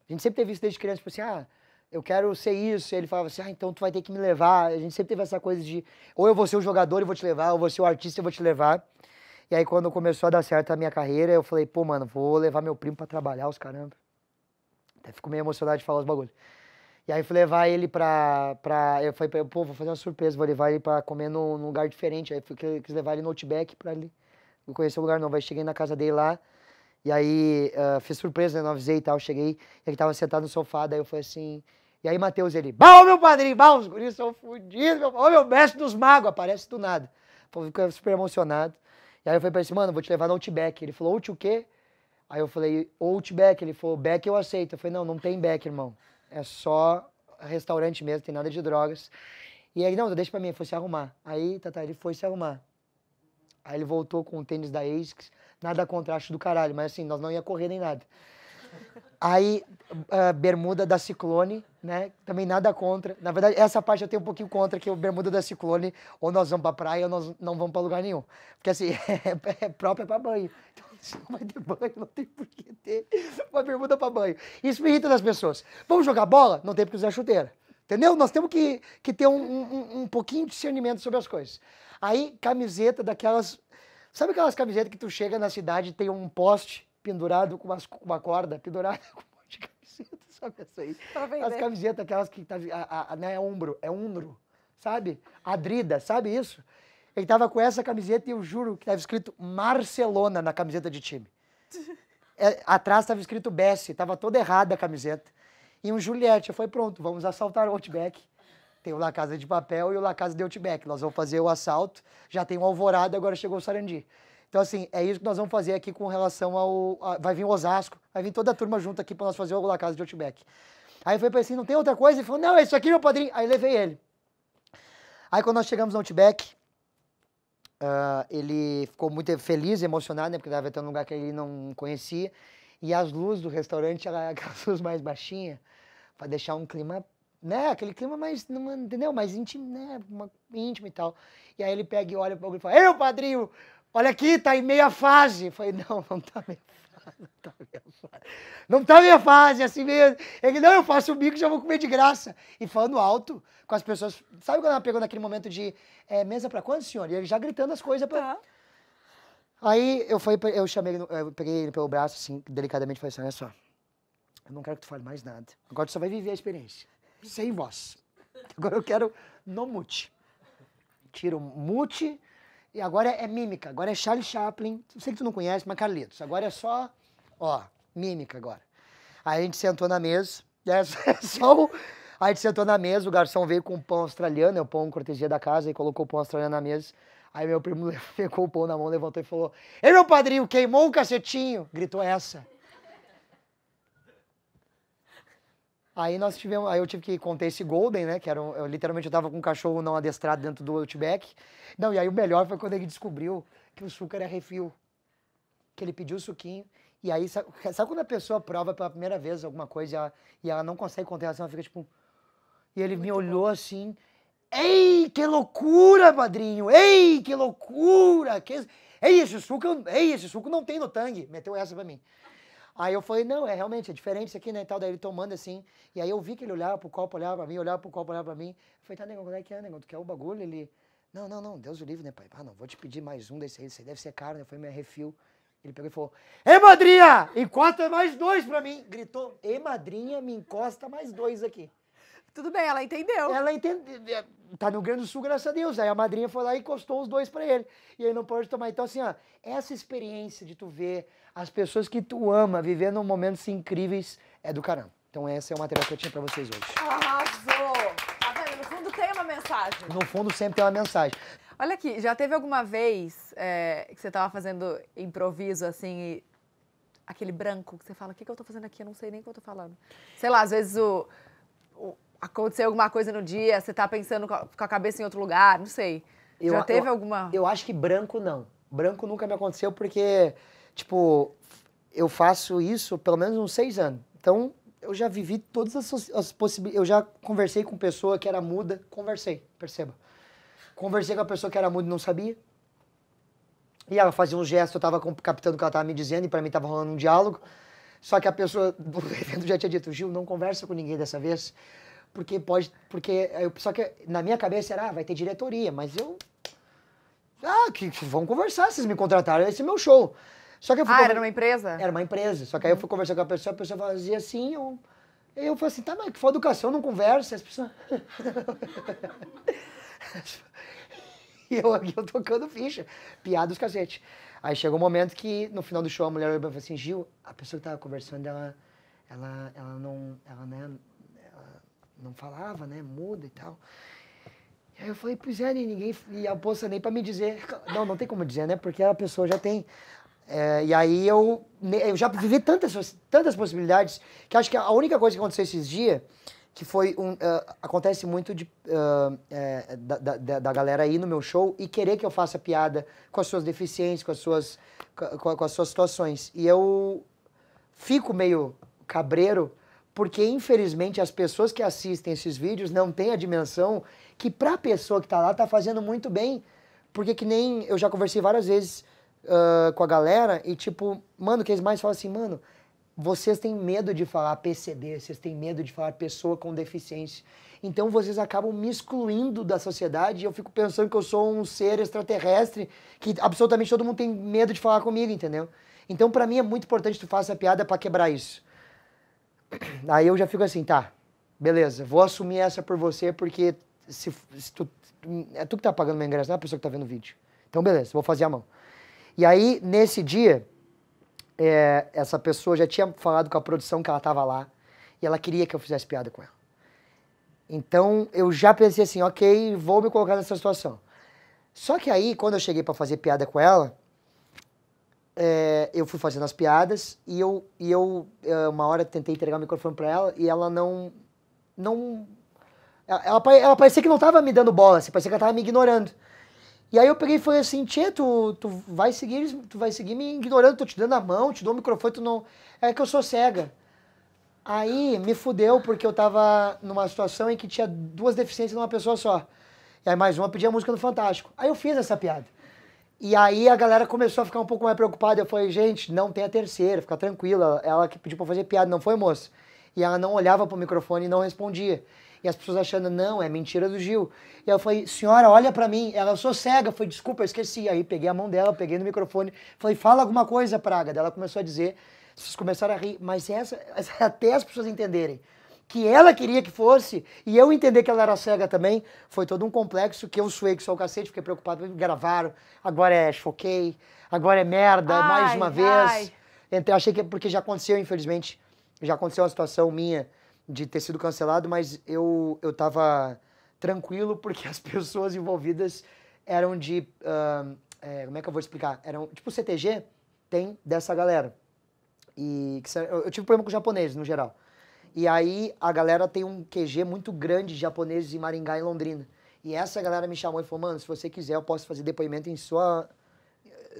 A gente sempre teve isso desde criança, tipo assim, ah, eu quero ser isso. E ele falava assim, ah, então tu vai ter que me levar. A gente sempre teve essa coisa de, ou eu vou ser o jogador e vou te levar, ou eu vou ser o artista e vou te levar. E aí, quando começou a dar certo a minha carreira, eu falei, pô, mano, vou levar meu primo para trabalhar, os caramba. Até fico meio emocionado de falar os bagulhos. E aí fui levar ele pra. pra eu falei pra ele, pô, vou fazer uma surpresa, vou levar ele pra comer num, num lugar diferente. Aí fui, quis levar ele no Outback pra ele. Não conhecer o lugar não. Vai cheguei na casa dele lá. E aí uh, fiz surpresa, né? Não avisei e tal. Cheguei, ele tava sentado no sofá, daí eu falei assim. E aí Matheus, ele, bom, meu padrinho, bom, os guris são fodidos, meu, oh, meu mestre dos magos, aparece do nada. Ficou super emocionado. E aí eu falei pra ele assim, mano, vou te levar no Outback. Ele falou, out o quê? Aí eu falei, Outback. Ele falou, back eu aceito. Eu falei, não, não tem back irmão. É só restaurante mesmo, tem nada de drogas. E aí, não, deixa pra mim, foi se arrumar. Aí, tá, tá, ele foi se arrumar. Aí ele voltou com o tênis da ASICS, nada contra acho do caralho, mas assim, nós não ia correr nem nada. Aí, uh, bermuda da Ciclone, né? Também nada contra. Na verdade, essa parte eu tenho um pouquinho contra, que é o bermuda da Ciclone, ou nós vamos pra praia, ou nós não vamos pra lugar nenhum. Porque assim, é, é, própria pra banho. Então, não vai ter banho, não tem por que ter uma bermuda para banho. Isso me irrita das pessoas. Vamos jogar bola? Não tem porque usar chuteira. Entendeu? Nós temos que, que ter um, um, um pouquinho de discernimento sobre as coisas. Aí, camiseta daquelas. Sabe aquelas camisetas que tu chega na cidade e tem um poste pendurado com, umas, com uma corda, pendurada com um monte de camiseta, sabe essa aí? As camisetas, aquelas que tá, a, a, não né, é ombro, é umbro, sabe? Adrida, sabe isso? Ele tava com essa camiseta e eu juro que tava escrito Marcelona na camiseta de time. É, atrás tava escrito Bessie, tava toda errada a camiseta. E um Juliette, eu falei, pronto, vamos assaltar o Outback. Tem o La Casa de Papel e o La Casa de Outback. Nós vamos fazer o assalto, já tem o Alvorada, agora chegou o Sarandi. Então, assim, é isso que nós vamos fazer aqui com relação ao... A, vai vir o Osasco, vai vir toda a turma junto aqui para nós fazer o La Casa de Outback. Aí foi para ele assim, não tem outra coisa? Ele falou, não, é isso aqui, meu padrinho. Aí levei ele. Aí quando nós chegamos no Outback, Uh, ele ficou muito feliz, emocionado, né? Porque estava até um lugar que ele não conhecia. E as luzes do restaurante eram aquelas luzes mais baixinhas, para deixar um clima, né? Aquele clima mais, não, entendeu? Mais íntimo, né? Uma, íntimo e tal. E aí ele pega e olha para o e fala: Ei, padrinho, olha aqui, tá em meia fase. Eu falei: Não, não tá meia Tá não tá minha fase, é assim mesmo. Ele, é não, eu faço o bico e já vou comer de graça. E falando alto com as pessoas. Sabe quando ela pegou naquele momento de é, mesa pra quando senhor? E ele já gritando as coisas pra. Tá. Aí eu fui, eu chamei ele, eu peguei ele pelo braço, assim, delicadamente, falei assim: olha só, eu não quero que tu fale mais nada. Agora tu só vai viver a experiência. Sem voz. Agora eu quero no mute. Tiro mute. E agora é, é mímica, agora é Charlie Chaplin. Sei que tu não conhece, mas Carlitos. Agora é só Ó, mímica agora. Aí a gente sentou na mesa, é, é só o... Aí a gente sentou na mesa, o garçom veio com um pão australiano, é o pão cortesia da casa, e colocou o pão australiano na mesa. Aí meu primo pegou o pão na mão, levantou e falou: Ei, meu padrinho, queimou o cacetinho! Gritou essa. Aí nós tivemos, aí eu tive que contar esse Golden, né? Que era eu, literalmente eu tava com um cachorro não adestrado dentro do Outback. Não, e aí o melhor foi quando ele descobriu que o suco era é refil. Que ele pediu o suquinho e aí, sabe, sabe, quando a pessoa prova pela primeira vez alguma coisa e ela, e ela não consegue conter ela fica tipo. E ele Muito me olhou bom. assim. Ei, que loucura, padrinho! Ei, que loucura! Que... Ei, esse suco, ei, esse suco não tem no tangue. Meteu essa pra mim. Aí eu falei, não, é realmente, é diferente isso aqui, né, tal. Daí ele tomando assim, e aí eu vi que ele olhava pro copo, olhava pra mim, olhava pro copo, olhava pra mim. Eu falei, tá, negão, como é que é, negão? Tu quer o bagulho? Ele, não, não, não, Deus o livre, né, pai? Ah, não, vou te pedir mais um desse aí, deve ser caro, né? Foi meu refil. Ele pegou e falou: "Ei madrinha, encosta é mais dois pra mim. Gritou: "Ei madrinha, me encosta mais dois aqui. Tudo bem, ela entendeu. Ela entendeu. É, tá no Grande Sul, graças a Deus. Aí a madrinha foi lá e encostou os dois para ele. E ele não pode tomar. Então, assim, ó, essa experiência de tu ver as pessoas que tu ama vivendo momentos incríveis é do caramba. Então, essa é o material que eu tinha pra vocês hoje. Arrasou! Tá vendo? No fundo tem uma mensagem. No fundo sempre tem uma mensagem. Olha aqui, já teve alguma vez é, que você estava fazendo improviso assim aquele branco que você fala, o que, que eu estou fazendo aqui? Eu não sei nem o que eu tô falando. Sei lá, às vezes o, o aconteceu alguma coisa no dia, você está pensando com a cabeça em outro lugar, não sei. Eu, já teve eu, alguma. Eu acho que branco não. Branco nunca me aconteceu porque, tipo, eu faço isso pelo menos uns seis anos. Então, eu já vivi todas as, as possibilidades. Eu já conversei com pessoa que era muda, conversei, perceba. Conversei com a pessoa que era muda e não sabia. E ela fazia um gesto, eu tava captando o que ela tava me dizendo, e para mim tava rolando um diálogo. Só que a pessoa do evento já tinha dito, Gil, não conversa com ninguém dessa vez, porque pode. Porque. Eu, só que na minha cabeça era, ah, vai ter diretoria, mas eu. Ah, que, que vão conversar, vocês me contrataram, esse é meu show. Só que eu fui ah, era uma empresa? Era uma empresa. Só que aí eu uhum. fui conversar com a pessoa, a pessoa fazia assim, eu. Eu falei assim, tá, mas que for educação, não conversa. As pessoas. E eu, eu tocando ficha. Piada dos cacete. Aí chegou um momento que, no final do show, a mulher olhou pra mim assim, Gil, a pessoa que tava conversando, ela, ela, ela não, ela, né, ela não falava, né, muda e tal. E aí eu falei, pois é, né, ninguém, e a poça nem pra me dizer, não, não tem como dizer, né, porque a pessoa já tem. É, e aí eu, eu já vivi tantas, tantas possibilidades, que acho que a única coisa que aconteceu esses dias que foi um, uh, acontece muito de, uh, é, da, da, da, galera ir no meu show e querer que eu faça piada com as suas deficiências, com as suas, com, com as suas situações. E eu fico meio cabreiro porque infelizmente as pessoas que assistem esses vídeos não têm a dimensão que para a pessoa que está lá está fazendo muito bem, porque que nem eu já conversei várias vezes uh, com a galera e tipo mano que eles mais falam assim mano vocês têm medo de falar PCD, vocês têm medo de falar pessoa com deficiência. Então vocês acabam me excluindo da sociedade e eu fico pensando que eu sou um ser extraterrestre que absolutamente todo mundo tem medo de falar comigo, entendeu? Então para mim é muito importante que tu faça a piada para quebrar isso. Aí eu já fico assim, tá, beleza, vou assumir essa por você porque se, se tu, é tu que tá pagando meu ingresso, não é a pessoa que tá vendo o vídeo. Então beleza, vou fazer a mão. E aí nesse dia é, essa pessoa já tinha falado com a produção que ela estava lá e ela queria que eu fizesse piada com ela. Então eu já pensei assim, ok, vou me colocar nessa situação. Só que aí, quando eu cheguei para fazer piada com ela, é, eu fui fazendo as piadas e eu, e eu é, uma hora tentei entregar o microfone para ela e ela não. não ela, ela, parecia que não estava me dando bola, assim, parecia que ela estava me ignorando. E aí eu peguei e falei assim, Tia, tu, tu vai seguir, tu vai seguir me ignorando, tô te dando a mão, te dou o microfone, tu não. É que eu sou cega. Aí me fudeu, porque eu tava numa situação em que tinha duas deficiências numa pessoa só. E aí mais uma pedia música no Fantástico. Aí eu fiz essa piada. E aí a galera começou a ficar um pouco mais preocupada. Eu falei, gente, não tem a terceira, fica tranquila. Ela que pediu pra fazer piada, não foi, moço? E ela não olhava pro microfone e não respondia. E as pessoas achando, não, é mentira do Gil. E eu falei, senhora, olha para mim. Ela, eu sou cega. Eu falei, desculpa, eu esqueci. Aí peguei a mão dela, peguei no microfone. Falei, fala alguma coisa, Praga. Daí ela começou a dizer, vocês começaram a rir. Mas é essa, é até as pessoas entenderem que ela queria que fosse, e eu entender que ela era cega também, foi todo um complexo que eu suei que sou o cacete, fiquei preocupado, gravaram, agora é choquei, agora é merda, ai, mais uma ai. vez. Entre, achei que é porque já aconteceu, infelizmente, já aconteceu uma situação minha de ter sido cancelado, mas eu, eu tava tranquilo porque as pessoas envolvidas eram de. Uh, é, como é que eu vou explicar? Eram. Tipo, o CTG tem dessa galera. E que, eu tive problema com japoneses, no geral. E aí a galera tem um QG muito grande de japoneses em Maringá e Londrina. E essa galera me chamou e falou: mano, se você quiser, eu posso fazer depoimento em sua.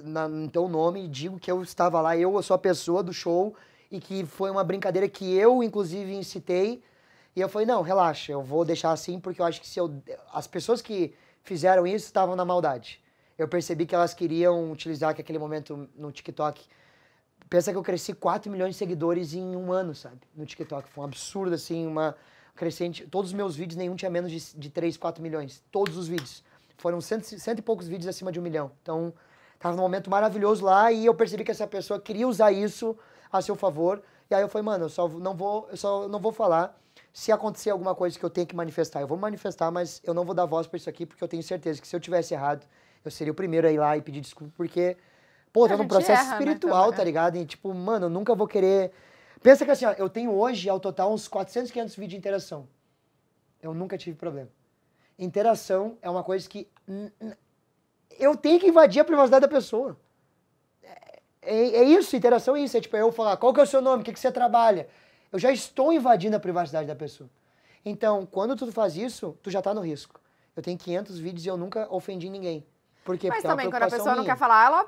Na, no teu nome, digo que eu estava lá, eu sou a pessoa do show e que foi uma brincadeira que eu, inclusive, incitei. E eu falei, não, relaxa, eu vou deixar assim, porque eu acho que se eu... As pessoas que fizeram isso estavam na maldade. Eu percebi que elas queriam utilizar que aquele momento no TikTok... Pensa que eu cresci 4 milhões de seguidores em um ano, sabe? No TikTok. Foi um absurdo, assim, uma crescente. Todos os meus vídeos, nenhum tinha menos de, de 3, 4 milhões. Todos os vídeos. Foram cento, cento e poucos vídeos acima de um milhão. Então, tava num momento maravilhoso lá e eu percebi que essa pessoa queria usar isso a seu favor. E aí eu falei, mano, eu só não vou, eu só não vou falar se acontecer alguma coisa que eu tenho que manifestar. Eu vou manifestar, mas eu não vou dar voz para isso aqui, porque eu tenho certeza que se eu tivesse errado, eu seria o primeiro a ir lá e pedir desculpa, porque, pô, tá num processo erra, né, espiritual, tá né, tá ligado? E tipo, mano, eu nunca vou querer. Pensa que assim, ó, eu tenho hoje, ao total, uns 400, 500 vídeos de interação. Eu nunca tive problema. Interação é uma coisa que. Eu tenho que invadir a privacidade da pessoa. É, é isso, interação é isso. É tipo é eu falar, qual que é o seu nome, o que, que você trabalha? Eu já estou invadindo a privacidade da pessoa. Então, quando tu faz isso, tu já está no risco. Eu tenho 500 vídeos e eu nunca ofendi ninguém. Por quê? Mas Porque é também, é quando a pessoa minha. não quer falar, ela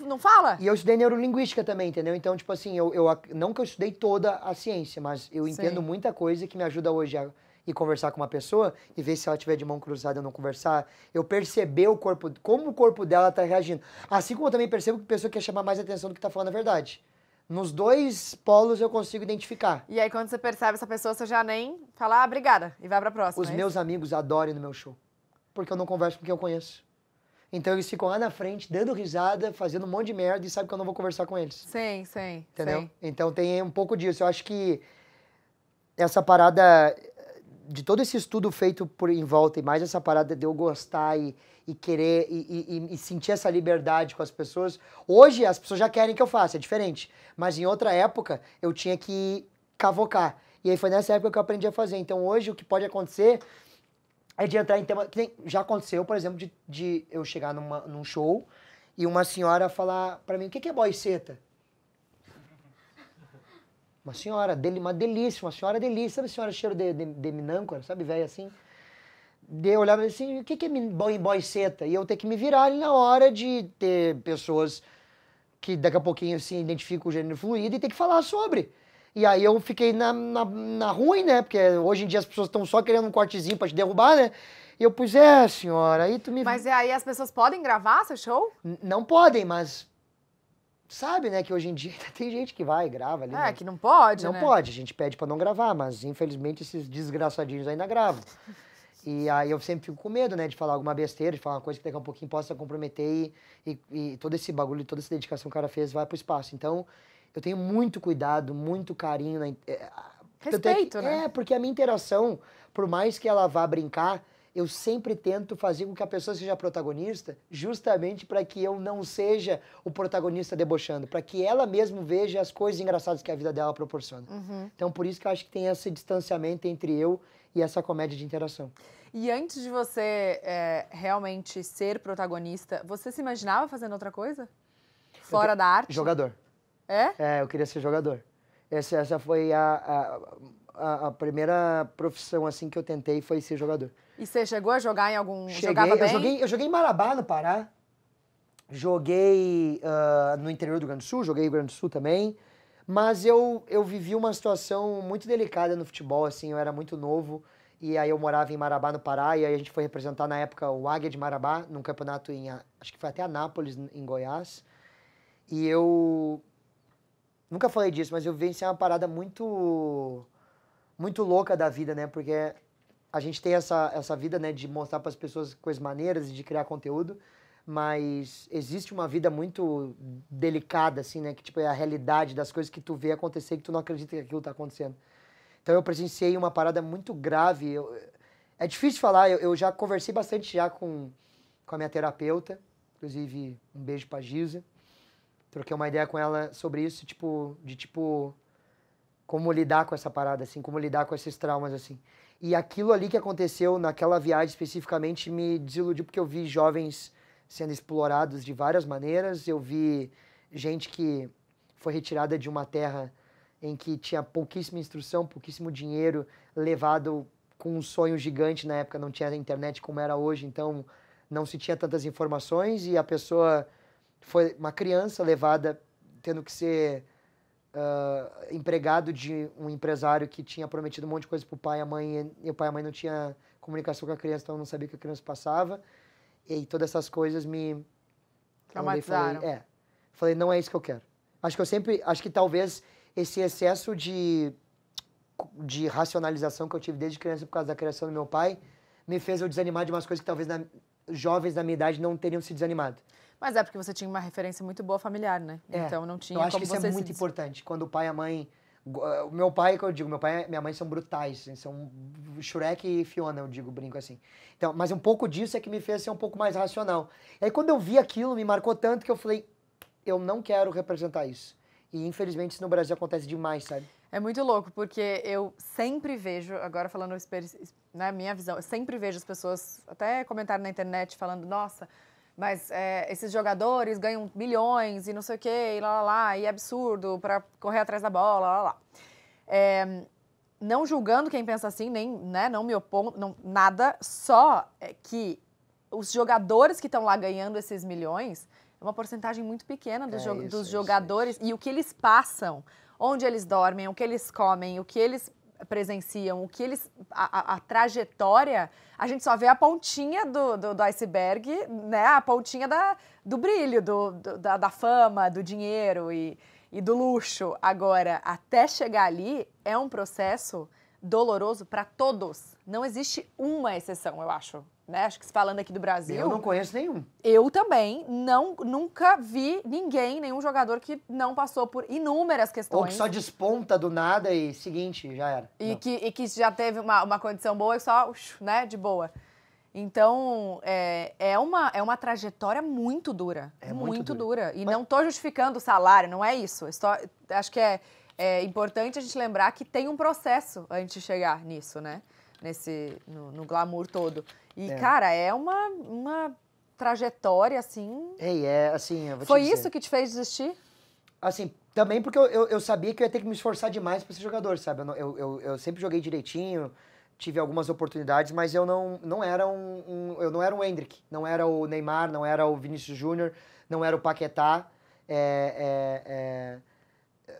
não fala. E eu estudei neurolinguística também, entendeu? Então, tipo assim, eu, eu não que eu estudei toda a ciência, mas eu entendo Sim. muita coisa que me ajuda hoje a e conversar com uma pessoa e ver se ela tiver de mão cruzada ou não conversar, eu perceber o corpo, como o corpo dela tá reagindo. Assim como eu também percebo que a pessoa quer chamar mais atenção do que tá falando a verdade. Nos dois polos eu consigo identificar. E aí quando você percebe essa pessoa, você já nem fala, ah, obrigada, e vai pra próxima. Os é meus amigos adoram no meu show, porque eu não converso com quem eu conheço. Então eles ficam lá na frente, dando risada, fazendo um monte de merda e sabe que eu não vou conversar com eles. Sim, sim. Entendeu? Sim. Então tem um pouco disso. Eu acho que essa parada de todo esse estudo feito por em volta e mais essa parada de eu gostar e, e querer e, e, e, sentir essa liberdade com as pessoas, hoje as pessoas já querem que eu faça, é diferente. Mas em outra época eu tinha que cavocar. E aí foi nessa época que eu aprendi a fazer. Então hoje o que pode acontecer é de entrar em tema. Que nem, já aconteceu, por exemplo, de, de eu chegar numa, num show e uma senhora falar para mim: o que, que é boyceta uma senhora, dele, uma delícia, uma senhora delícia. Sabe senhora cheiro de, de, de minâncora, sabe, velho assim? De olhar assim, o que, que é boy, boy seta? E eu ter que me virar ali na hora de ter pessoas que daqui a pouquinho assim identificam o gênero fluido e ter que falar sobre. E aí eu fiquei na, na, na ruim, né? Porque hoje em dia as pessoas estão só querendo um cortezinho pra te derrubar, né? E eu pus, é, senhora, aí tu me. Mas é aí as pessoas podem gravar seu show? N não podem, mas sabe, né, que hoje em dia tem gente que vai e grava ali. É, né? que não pode, Não né? pode, a gente pede para não gravar, mas infelizmente esses desgraçadinhos ainda gravam. E aí eu sempre fico com medo, né, de falar alguma besteira, de falar uma coisa que daqui a pouquinho possa comprometer e, e, e todo esse bagulho, toda essa dedicação que o cara fez vai pro espaço. Então, eu tenho muito cuidado, muito carinho. Na, eh, é, Respeito, que, né? É, porque a minha interação, por mais que ela vá brincar, eu sempre tento fazer com que a pessoa seja protagonista, justamente para que eu não seja o protagonista debochando, para que ela mesmo veja as coisas engraçadas que a vida dela proporciona. Uhum. Então, por isso que eu acho que tem esse distanciamento entre eu e essa comédia de interação. E antes de você é, realmente ser protagonista, você se imaginava fazendo outra coisa? Fora da arte? Jogador. É? É, eu queria ser jogador. Essa, essa foi a, a a, a, primeira profissão assim que eu tentei foi ser jogador. E você chegou a jogar em algum? Cheguei, Jogava bem? Eu joguei, eu joguei em Marabá, no Pará. Joguei uh, no interior do Rio Grande do Sul, joguei no Rio Grande do Sul também. Mas eu, eu vivi uma situação muito delicada no futebol, assim, eu era muito novo. E aí eu morava em Marabá, no Pará, e aí a gente foi representar na época o Águia de Marabá, num campeonato em, ah, acho que foi até Anápolis, em Goiás. E eu nunca falei disso, mas eu venci uma parada muito muito louca da vida, né? Porque a gente tem essa, essa vida, né, de mostrar para as pessoas coisas maneiras e de criar conteúdo, mas existe uma vida muito delicada, assim, né? Que, tipo, é a realidade das coisas que tu vê acontecer e que tu não acredita que aquilo tá acontecendo. Então, eu presenciei uma parada muito grave. Eu, é difícil falar, eu, eu já conversei bastante já com, com a minha terapeuta, inclusive, um beijo a Giza. Troquei uma ideia com ela sobre isso, tipo, de tipo como lidar com essa parada, assim, como lidar com esses traumas, assim. E aquilo ali que aconteceu naquela viagem especificamente me desiludiu, porque eu vi jovens sendo explorados de várias maneiras, eu vi gente que foi retirada de uma terra em que tinha pouquíssima instrução, pouquíssimo dinheiro, levado com um sonho gigante na época, não tinha internet como era hoje, então não se tinha tantas informações e a pessoa foi uma criança levada tendo que ser uh, empregado de um empresário que tinha prometido um monte de coisa pro pai e a mãe, e o pai e a mãe não tinha comunicação com a criança, então não sabia o que a criança passava. E todas essas coisas me traumatizaram. Falei, é. Falei, não é isso que eu quero. Acho que eu sempre, acho que talvez esse excesso de de racionalização que eu tive desde criança por causa da criação do meu pai me fez eu desanimar de umas coisas que talvez na, jovens da minha idade não teriam se desanimado. Mas é porque você tinha uma referência muito boa familiar, né? É. Então não tinha. Eu acho como que isso é muito importante. Quando o pai e a mãe. Ah, o meu pai, que eu digo, meu pai e minha mãe são brutais, assim, são Shrek e Fiona, eu digo, brinco assim. Então, mas um pouco disso é que me fez ser um pouco mais racional. E aí quando eu vi aquilo, me marcou tanto que eu falei, eu não quero representar isso. E infelizmente isso no Brasil acontece demais, sabe? É muito louco, porque eu sempre vejo, agora falando na né, minha visão, eu sempre vejo as pessoas até comentar na internet falando, nossa, mas é, esses jogadores ganham milhões e não sei o quê, e lá, lá, lá e é absurdo para correr atrás da bola, lá, lá. É, não julgando quem pensa assim, nem, né, não me opondo, nada, só é que os jogadores que estão lá ganhando esses milhões é uma porcentagem muito pequena é dos, é isso, dos é jogadores isso, isso. e o que eles passam, onde eles dormem, o que eles comem, o que eles presenciam, o que eles. A, a, a trajetória, a gente só vê a pontinha do, do, do iceberg, né? A pontinha da, do brilho, do, do da, da, fama, do dinheiro e, e do luxo. Agora, até chegar ali é um processo doloroso para todos. Não existe uma exceção, eu acho né? Acho que falando aqui do Brasil. Eu não conheço nenhum. Eu também não nunca vi ninguém, nenhum jogador que não passou por inúmeras questões. Ou que só desponta do nada e seguinte, já era. E, que, e que já teve uma, uma condição boa e só, né, de boa. Então, é, é, uma, é uma trajetória muito dura. É muito, muito dura. dura. E Mas... não estou justificando o salário, não é isso. Estou, é acho que é, é importante a gente lembrar que tem um processo antes de chegar nisso, né? Nesse, no, no glamour todo. E, é. cara, é uma, uma trajetória, assim... Ei, é assim, Foi dizer. isso que te fez desistir? Assim, também porque eu, eu, eu, sabia que eu ia ter que me esforçar demais para ser jogador, sabe? Eu, eu, eu, sempre joguei direitinho, tive algumas oportunidades, mas eu não, não era um, um Eu não era o Hendrick, não era o Neymar, não era o Vinícius Júnior, não era o Paquetá. É, é, é,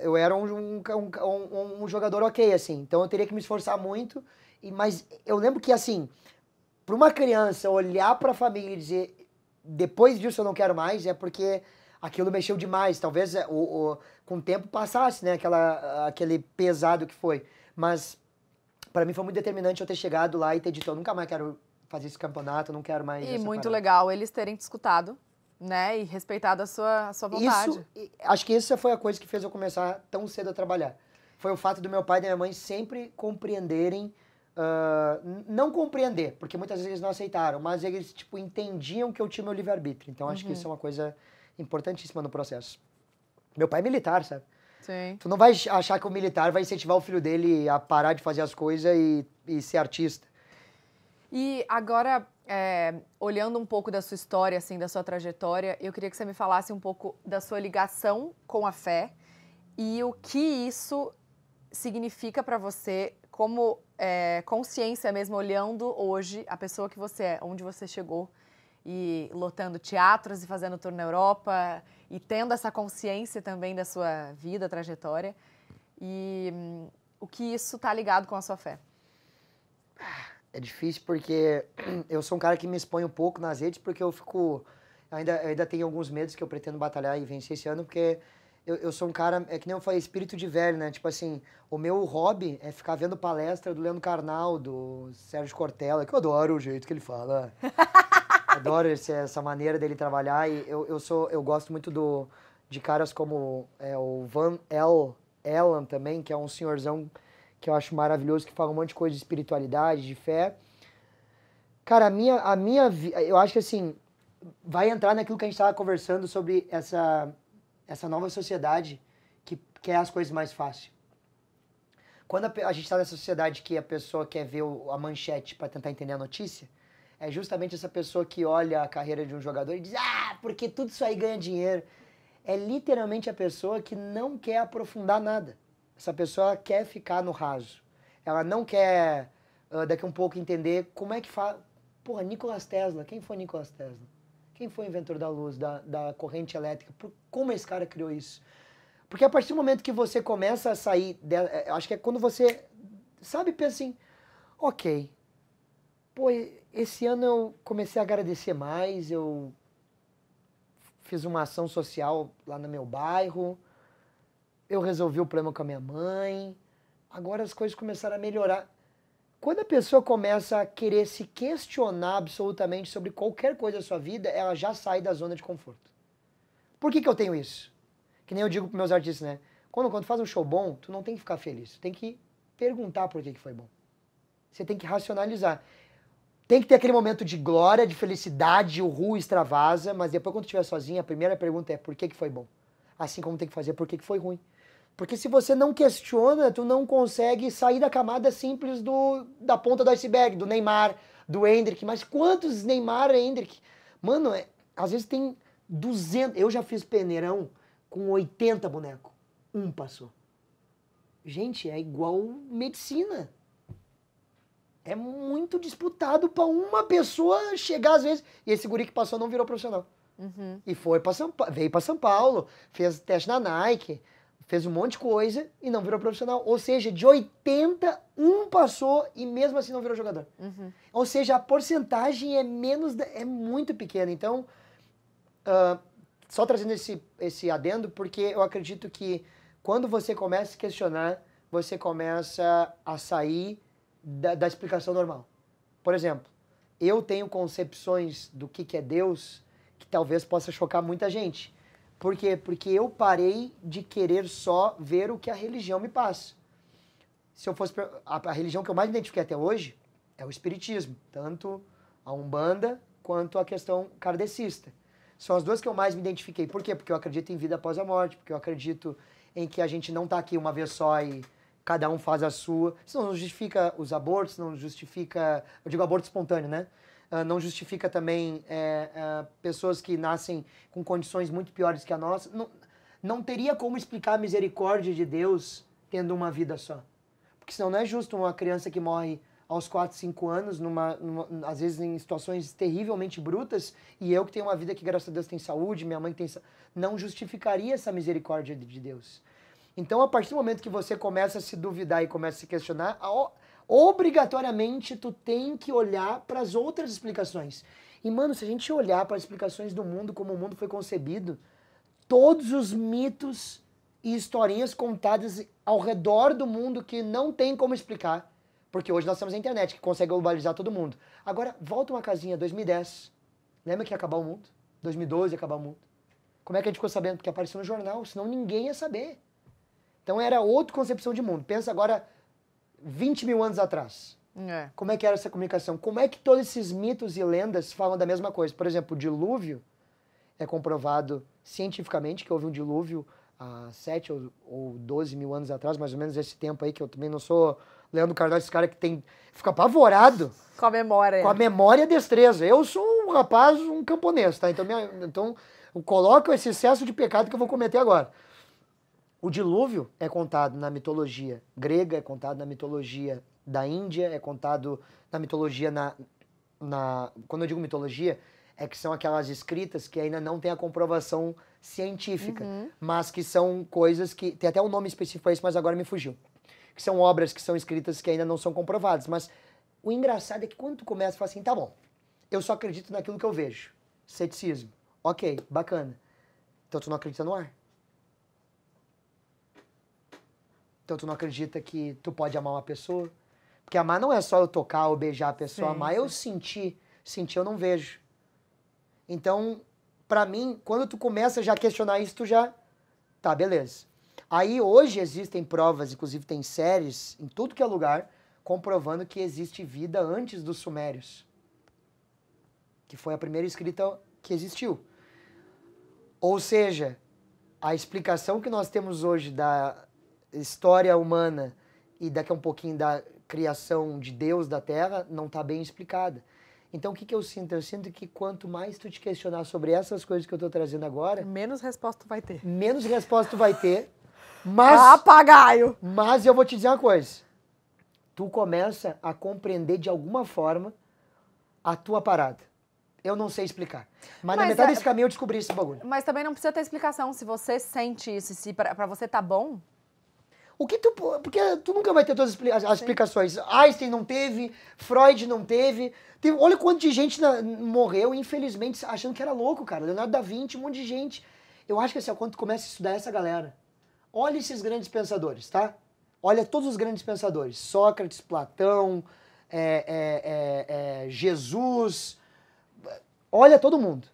eu era um, um, um, um, jogador ok, assim. Então eu teria que me esforçar muito. E, mas eu lembro que, assim, para uma criança olhar para a família e dizer depois disso eu não quero mais, é porque aquilo mexeu demais. Talvez é, o, o com o tempo passasse, né? Aquela, aquele pesado que foi. Mas para mim foi muito determinante eu ter chegado lá e ter dito, eu nunca mais quero fazer esse campeonato, não quero mais. E muito parada. legal eles terem te escutado, né? E respeitado a sua, a sua vontade. Isso, acho que essa foi a coisa que fez eu começar tão cedo a trabalhar. Foi o fato do meu pai e da minha mãe sempre compreenderem Uh, não compreender, porque muitas vezes eles não aceitaram, mas eles, tipo, entendiam que eu tinha meu livre-arbítrio. Então, acho que isso é uhum. uma coisa importantíssima no processo. Meu pai é militar, sabe? Sim. Tu não vai achar que o militar vai incentivar o filho dele a parar de fazer as coisas e, e ser artista. E agora, é, olhando um pouco da sua história, assim, da sua trajetória, eu queria que você me falasse um pouco da sua ligação com a fé e o que isso significa para você como é, consciência mesmo, olhando hoje a pessoa que você é, onde você chegou e lotando teatros e fazendo tour na Europa e tendo essa consciência também da sua vida, trajetória e hum, o que isso está ligado com a sua fé? É difícil porque eu sou um cara que me expõe um pouco nas redes porque eu fico ainda ainda tenho alguns medos que eu pretendo batalhar e vencer esse ano porque eu, eu, sou um cara, é que nem eu falei, espírito de velho, né? Tipo assim, o meu hobby é ficar vendo palestra do Leandro Carnal, do Sérgio Cortella, que eu adoro o jeito que ele fala. adoro esse, essa maneira dele trabalhar e eu, eu sou, eu gosto muito do, de caras como é, o Van El, Ellen também, que é um senhorzão que eu acho maravilhoso, que fala um monte de coisa de espiritualidade, de fé. Cara, a minha, a minha, eu acho que assim, vai entrar naquilo que a gente estava conversando sobre essa essa nova sociedade que quer as coisas mais fácil. Quando a, a gente está nessa sociedade que a pessoa quer ver o, a manchete para tentar entender a notícia, é justamente essa pessoa que olha a carreira de um jogador e diz: Ah, porque tudo isso aí ganha dinheiro. É literalmente a pessoa que não quer aprofundar nada. Essa pessoa quer ficar no raso. Ela não quer, uh, daqui a um pouco, entender como é que fala. Porra, Nikola Tesla. Quem foi Nikola Tesla? Quem foi o inventor da luz, da, da corrente elétrica? Por, como esse cara criou isso? Porque a partir do momento que você começa a sair, de, é, é, acho que é quando você, sabe, pensa assim, ok, pô, esse ano eu comecei a agradecer mais, eu fiz uma ação social lá no meu bairro, eu resolvi o problema com a minha mãe, agora as coisas começaram a melhorar. Quando a pessoa começa a querer se questionar absolutamente sobre qualquer coisa da sua vida, ela já sai da zona de conforto. Por que, que eu tenho isso? Que nem eu digo para meus artistas, né? Quando, quando tu faz um show bom, tu não tem que ficar feliz. Tu tem que perguntar por que, que foi bom. Você tem que racionalizar. Tem que ter aquele momento de glória, de felicidade, o ru extravasa, mas depois quando estiver sozinho, a primeira pergunta é por que, que foi bom? Assim como tem que fazer por que, que foi ruim. Porque se você não questiona, tu não consegue sair da camada simples do, da ponta do iceberg, do Neymar, do Hendrick. Mas quantos Neymar e Hendrick? Mano, é, às vezes tem 200. Eu já fiz peneirão com 80 boneco. Um passou. Gente, é igual medicina. É muito disputado para uma pessoa chegar às vezes. E esse guri que passou não virou profissional. Uhum. E foi para São veio para São Paulo, fez teste na Nike, fez um monte de coisa e não virou profissional. Ou seja, de 80, um passou e mesmo assim não virou jogador. Uhum. Ou seja, a porcentagem é menos, é muito pequena. Então, uh, só trazendo esse, esse adendo, porque eu acredito que quando você começa a questionar, você começa a sair da, da explicação normal. Por exemplo, eu tenho concepções do que, que é Deus que talvez possa chocar muita gente. Por quê? Porque eu parei de querer só ver o que a religião me passa. Se eu fosse. A, a religião que eu mais me identifiquei até hoje é o Espiritismo, tanto a Umbanda quanto a questão kardecista. São as duas que eu mais me identifiquei. Por quê? Porque eu acredito em vida após a morte, porque eu acredito em que a gente não está aqui uma vez só e cada um faz a sua. Isso não justifica os abortos, não justifica. Eu digo aborto espontâneo, né? Ah, não justifica também é, é, pessoas que nascem com condições muito piores que a nossa. Não, não teria como explicar a misericórdia de Deus tendo uma vida só. Porque senão não é justo uma criança que morre aos 4, 5 anos, numa, numa, às vezes em situações terrivelmente brutas, e eu que tenho uma vida que, graças a Deus, tem saúde, minha mãe tem saúde, não justificaria essa misericórdia de Deus. Então, a partir do momento que você começa a se duvidar e começa a se questionar, obrigatoriamente tu tem que olhar para as outras explicações. E mano, se a gente olhar para as explicações do mundo como o mundo foi concebido, todos os mitos e historinhas contadas ao redor do mundo que não tem como explicar, porque hoje nós temos a internet que consegue globalizar todo mundo. Agora volta uma casinha 2010. Lembra que ia acabar o mundo? 2012 ia acabar o mundo. Como é que a gente ficou sabendo? Porque apareceu no jornal, senão ninguém ia saber. Então era outra concepção de mundo. Pensa agora 20 mil anos atrás. É. Como é que era essa comunicação? Como é que todos esses mitos e lendas falam da mesma coisa? Por exemplo, o dilúvio é comprovado cientificamente que houve um dilúvio há 7 ou, ou 12 mil anos atrás, mais ou menos esse tempo aí, que eu também não sou Leandro Cardoso, esse cara que tem fica apavorado. Com a memória. Com a memória e a destreza. Eu sou um rapaz, um camponês, tá? Então, minha, então coloca esse excesso de pecado que eu vou cometer agora. O dilúvio é contado na mitologia grega, é contado na mitologia da Índia, é contado na mitologia na, na quando eu digo mitologia é que são aquelas escritas que ainda não tem a comprovação científica, uhum. mas que são coisas que tem até um nome específico para isso, mas agora me fugiu. Que são obras que são escritas que ainda não são comprovadas, mas o engraçado é que quando tu começa, a falar assim, tá bom, eu só acredito naquilo que eu vejo. Ceticismo. Ok, bacana. Então tu não acredita no ar. Então tu não acredita que tu pode amar uma pessoa? Porque amar não é só eu tocar ou beijar a pessoa, sim, amar é eu sentir. Sentir eu não vejo. Então, para mim, quando tu começa já a questionar isso, tu já. Tá, beleza. Aí hoje existem provas, inclusive tem séries em tudo que é lugar, comprovando que existe vida antes dos Sumérios. Que foi a primeira escrita que existiu. Ou seja, a explicação que nós temos hoje da, história humana e daqui a um pouquinho da criação de Deus da Terra não está bem explicada. Então, o que, que eu sinto? Eu sinto que quanto mais tu te questionar sobre essas coisas que eu estou trazendo agora... Menos resposta tu vai ter. Menos resposta tu vai ter, mas... Ah, papagaio! Mas eu vou te dizer uma coisa. Tu começa a compreender de alguma forma a tua parada. Eu não sei explicar. Mas, mas na metade é... desse caminho eu descobri esse bagulho. Mas também não precisa ter explicação. Se você sente isso, se para você tá bom, o que tu. Porque tu nunca vai ter todas as, explicações. Einstein não teve, Freud não teve. Tem olha quanto de gente na, morreu, infelizmente, achando que era louco, cara. Leonardo da Vinci, um monte de gente. Eu acho que assim, quando tu começa a estudar essa galera, olha esses grandes pensadores, tá? Olha todos os grandes pensadores: Sócrates, Platão, é, é, é, é Jesus. Olha todo mundo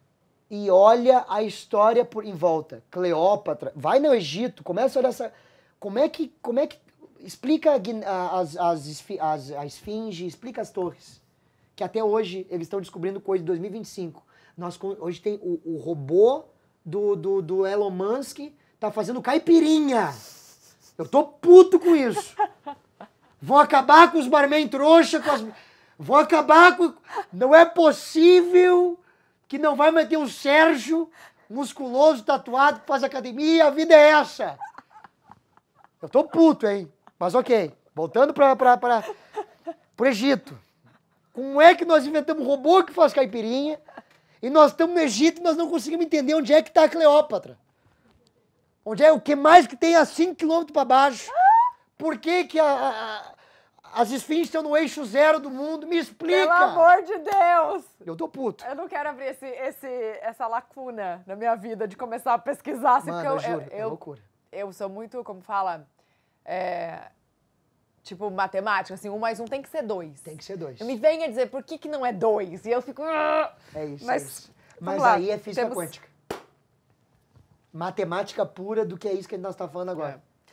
e olha a história por em volta. Cleópatra, vai no Egito, começa a olhar essa. Como é que. Como é que explica as, as, as, a esfinge, explica as torres. Que até hoje eles estão descobrindo coisa de 2025. Nós, hoje tem o, o robô do, do, do Elon Musk tá fazendo caipirinha. Eu tô puto com isso. Vão acabar com os barman trouxa, com as... Vão acabar com... Não é possível que não vai ter um Sérgio musculoso, tatuado, que faz academia. A vida é essa. Eu tô puto, hein? Mas ok. Voltando para para o Egito. Como é que nós inventamos um robô que faz caipirinha e nós estamos no Egito e nós não conseguimos entender onde é que está a Cleópatra? Onde é o que mais que tem a 5 km para baixo? Por que, que a, a, as esfinges estão no eixo zero do mundo? Me explica! Pelo amor de Deus! Eu tô puto. Eu não quero abrir esse, esse, essa lacuna na minha vida de começar a pesquisar. Assim, Mano, eu, eu, juro, eu, é loucura eu sou muito, como fala, é, tipo, matemática, assim, um mais um tem que ser dois. Tem que ser dois. Me venha dizer por que, que não é dois. E eu fico. Ah. É isso. Mas, é isso. Mas lá, aí é física temos... quântica. Matemática pura do que é isso que a gente está falando agora. É.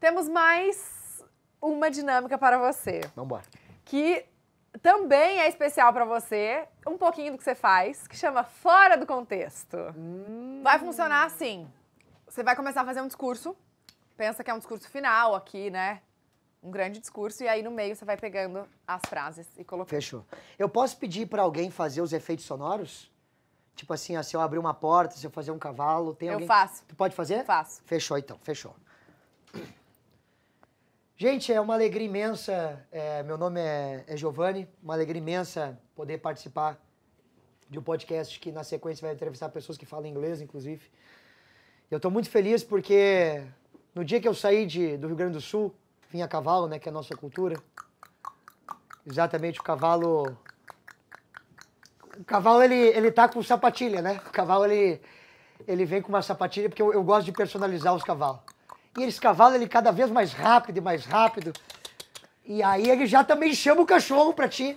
Temos mais uma dinâmica para você. Vamos embora. Que também é especial para você, um pouquinho do que você faz, que chama Fora do Contexto. Hum. Vai funcionar assim. Você vai começar a fazer um discurso, pensa que é um discurso final aqui, né? Um grande discurso, e aí no meio você vai pegando as frases e colocando. Fechou. Eu posso pedir para alguém fazer os efeitos sonoros? Tipo assim, ó, se eu abrir uma porta, se eu fazer um cavalo, tem eu alguém... Eu faço. Tu pode fazer? Faço. Fechou, então. Fechou. Gente, é uma alegria imensa. É, meu nome é, é Giovanni. Uma alegria imensa poder participar de um podcast que, na sequência, vai entrevistar pessoas que falam inglês, inclusive. Eu estou muito feliz porque no dia que eu saí de, do Rio Grande do Sul, vim a cavalo, né, que é a nossa cultura. Exatamente, o cavalo... O cavalo, ele, ele tá com sapatilha, né? O cavalo, ele, ele vem com uma sapatilha, porque eu, eu gosto de personalizar os cavalos. E esse cavalo, ele é cada vez mais rápido e mais rápido. E aí ele já também chama o cachorro para ti.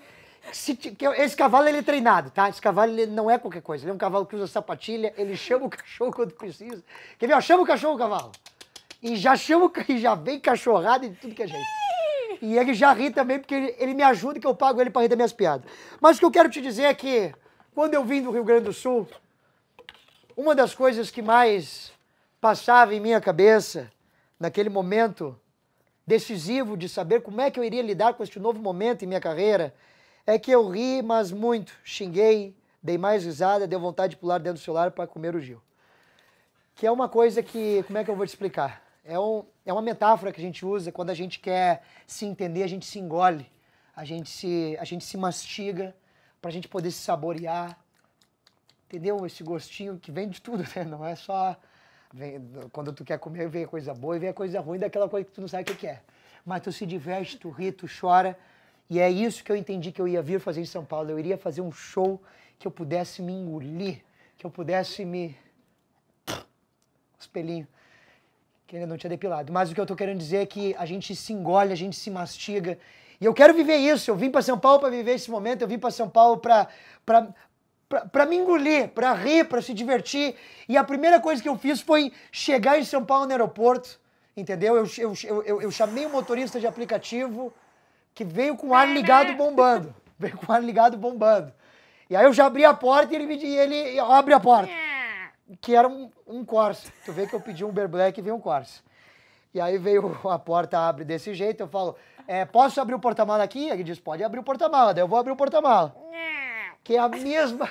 Se, que esse cavalo ele é treinado, tá? Esse cavalo ele não é qualquer coisa. Ele é um cavalo que usa sapatilha, ele chama o cachorro quando precisa. Quer ver? chama o cachorro, o cavalo. E já chama e já vem cachorrada e tudo que é gente. E ele já ri também, porque ele, ele me ajuda que eu pago ele para rir das minhas piadas. Mas o que eu quero te dizer é que, quando eu vim do Rio Grande do Sul, uma das coisas que mais passava em minha cabeça, naquele momento decisivo de saber como é que eu iria lidar com este novo momento em minha carreira, é que eu ri, mas muito. Xinguei, dei mais risada, deu vontade de pular dentro do celular para comer o Gil. Que é uma coisa que, como é que eu vou te explicar? É, um, é uma metáfora que a gente usa quando a gente quer se entender, a gente se engole, a gente se, a gente se mastiga para a gente poder se saborear. Entendeu? Esse gostinho que vem de tudo, né? Não é só. Vem, quando tu quer comer, vem a coisa boa e vem a coisa ruim daquela coisa que tu não sabe o que é. Mas tu se diverte, tu ri, tu chora. E é isso que eu entendi que eu ia vir fazer em São Paulo. Eu iria fazer um show que eu pudesse me engolir, que eu pudesse me. Os pelinhos. Que ainda não tinha depilado. Mas o que eu tô querendo dizer é que a gente se engole, a gente se mastiga. E eu quero viver isso. Eu vim para São Paulo para viver esse momento. Eu vim para São Paulo para para me engolir, para rir, para se divertir. E a primeira coisa que eu fiz foi chegar em São Paulo no aeroporto, entendeu? Eu, eu, eu, eu chamei o motorista de aplicativo que veio com o ar é, ligado né? bombando. Veio com o ar ligado bombando. E aí eu já abri a porta e ele, e ele abre a porta. É. Que era um, um Corsa. Tu vê que eu pedi um Uber Black e veio um Corsa. E aí veio a porta, abre desse jeito, eu falo, é, posso abrir o porta-mala aqui? Ele diz, pode abrir o porta-mala. Daí eu vou abrir o porta-mala. É. Que é a mesma...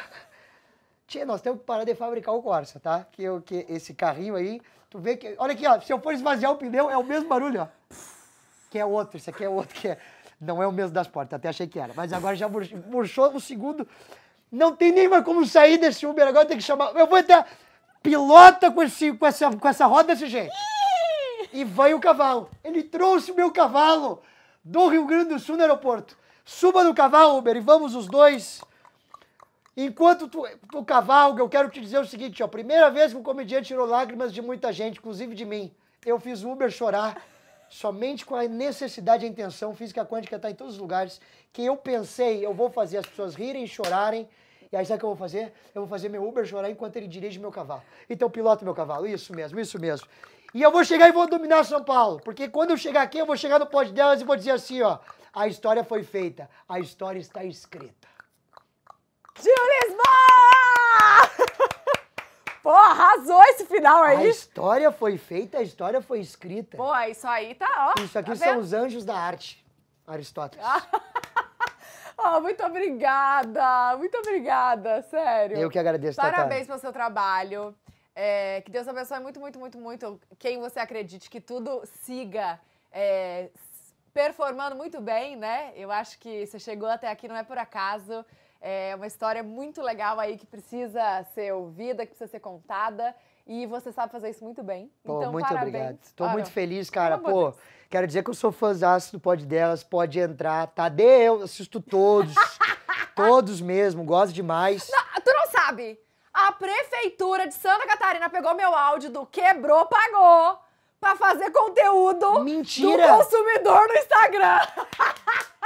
nós temos que parar de fabricar o Corsa, tá? Que, eu, que esse carrinho aí, tu vê que... Olha aqui, ó, se eu for esvaziar o pneu, é o mesmo barulho, ó. Que é outro, esse aqui é outro, que é... Não é o mesmo das portas, até achei que era. Mas agora já murchou o segundo. Não tem nem mais como sair desse Uber agora, tem que chamar. Eu vou até. Pilota com, esse, com, essa, com essa roda desse jeito. e vai o cavalo. Ele trouxe o meu cavalo do Rio Grande do Sul no aeroporto. Suba no cavalo, Uber, e vamos os dois. Enquanto tu, tu cavalga, eu quero te dizer o seguinte, ó. Primeira vez que um comediante tirou lágrimas de muita gente, inclusive de mim. Eu fiz o Uber chorar somente com a necessidade e a intenção. Física quântica está em todos os lugares. Que eu pensei, eu vou fazer as pessoas rirem, chorarem. E aí, sabe o que eu vou fazer? Eu vou fazer meu Uber chorar enquanto ele dirige meu cavalo. Então, piloto meu cavalo. Isso mesmo, isso mesmo. E eu vou chegar e vou dominar São Paulo. Porque quando eu chegar aqui, eu vou chegar no pódio delas e vou dizer assim, ó. A história foi feita. A história está escrita. Gil Lisboa! Pô, arrasou esse final aí. É a história foi feita, a história foi escrita. Pô, isso aí tá, ó. Isso aqui tá são os anjos da arte, Aristóteles. Oh, muito obrigada, muito obrigada, sério. Eu que agradeço, Parabéns pelo seu trabalho. É, que Deus abençoe muito, muito, muito, muito quem você acredite, que tudo siga é, performando muito bem, né? Eu acho que você chegou até aqui, não é por acaso. É uma história muito legal aí que precisa ser ouvida, que precisa ser contada. E você sabe fazer isso muito bem. Pô, então, muito parabéns. obrigado. Estou muito feliz, cara. Pô, quero dizer que eu sou fãzaço do pode Delas. Pode entrar. tá eu assisto todos. todos mesmo. Gosto demais. Não, tu não sabe. A prefeitura de Santa Catarina pegou meu áudio do Quebrou, Pagou pra fazer conteúdo Mentira. do consumidor no Instagram.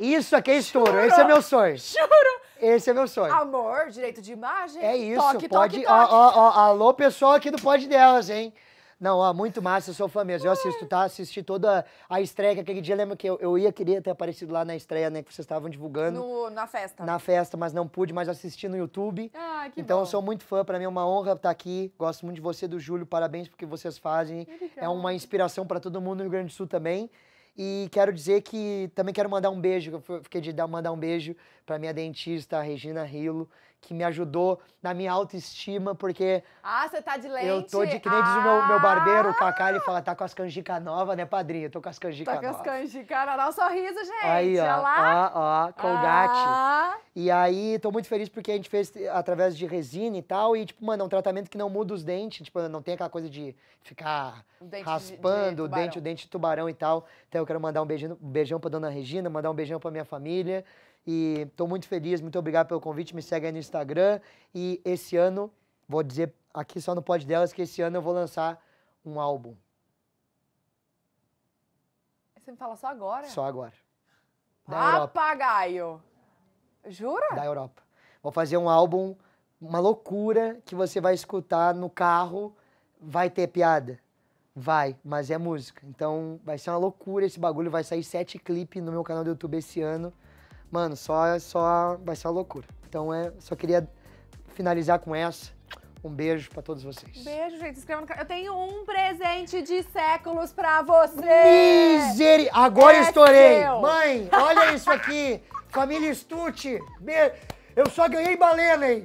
Isso aqui é estouro. Juro, Esse é meu sonho. Juro. Esse é meu sonho. Amor, direito de imagem. É isso. Toque, pode. Toque, toque. Ó, ó, ó, alô, pessoal aqui do Pode Delas, hein? Não, ó, muito massa, eu sou fã mesmo. Eu assisto, tá? Assisti toda a estreia que aquele dia. lembro que eu, eu ia querer ter aparecido lá na estreia, né? Que vocês estavam divulgando. No, na festa. Na festa, mas não pude, mas assisti no YouTube. Ah, que Então, bom. sou muito fã. Pra mim é uma honra estar aqui. Gosto muito de você, do Júlio. Parabéns porque vocês fazem. É uma inspiração pra todo mundo no Rio Grande do Sul também. E quero dizer que também quero mandar um beijo, eu fiquei de dar, mandar um beijo para minha dentista, Regina Rilo, que me ajudou na minha autoestima, porque. Ah, você tá de lente? Eu tô de que nem ah. diz o meu, meu ah! barbeiro, o cara ele fala, tá com as canjicas novas, né, padrinho? Eu tô com as canjicas novas. Tá nova. com as canjicas novas. Dá sorriso, gente. Aí, ó. Olha lá. Ó, ó, Colgate. Ah. E aí, tô muito feliz porque a gente fez através de resina e tal, e, tipo, mano, é um tratamento que não muda os dentes, tipo, não tem aquela coisa de ficar dente raspando de, de o dente, o dente de tubarão e tal. Então eu quero mandar um beijinho, um beijão pra dona Regina, mandar um beijão pra minha família. E estou muito feliz, muito obrigado pelo convite. Me segue aí no Instagram. E esse ano, vou dizer aqui só no Pod Delas, que esse ano eu vou lançar um álbum. Você me fala só agora? Só agora. Da ah, Papagaio! Europa. Jura? Da Europa. Vou fazer um álbum, uma loucura, que você vai escutar no carro. Vai ter piada? Vai, mas é música. Então vai ser uma loucura esse bagulho. Vai sair sete clipes no meu canal do YouTube esse ano mano, só, só vai ser uma loucura. Então, é, só queria finalizar com essa. Um beijo para todos vocês. Beijo, gente. Se inscreva no canal. Eu tenho um presente de séculos para você. Miseri... Agora é estourei. Seu. Mãe, olha isso aqui. Família Stucci. Eu só ganhei balena, hein?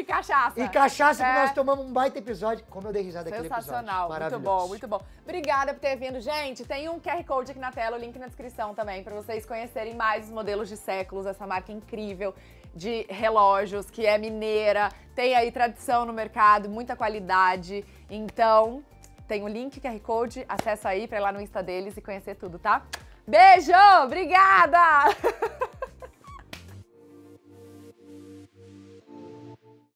E cachaça. E cachaça, é. que nós tomamos um baita episódio. Como eu dei risada aqui. Sensacional. Muito bom, muito bom. Obrigada por ter vindo. Gente, tem um QR Code aqui na tela, o link na descrição também, para vocês conhecerem mais os modelos de séculos, essa marca incrível de relógios, que é mineira, tem aí tradição no mercado, muita qualidade. Então, tem o um link QR Code, acessa aí para ir lá no Insta deles e conhecer tudo, tá? Beijo! Obrigada!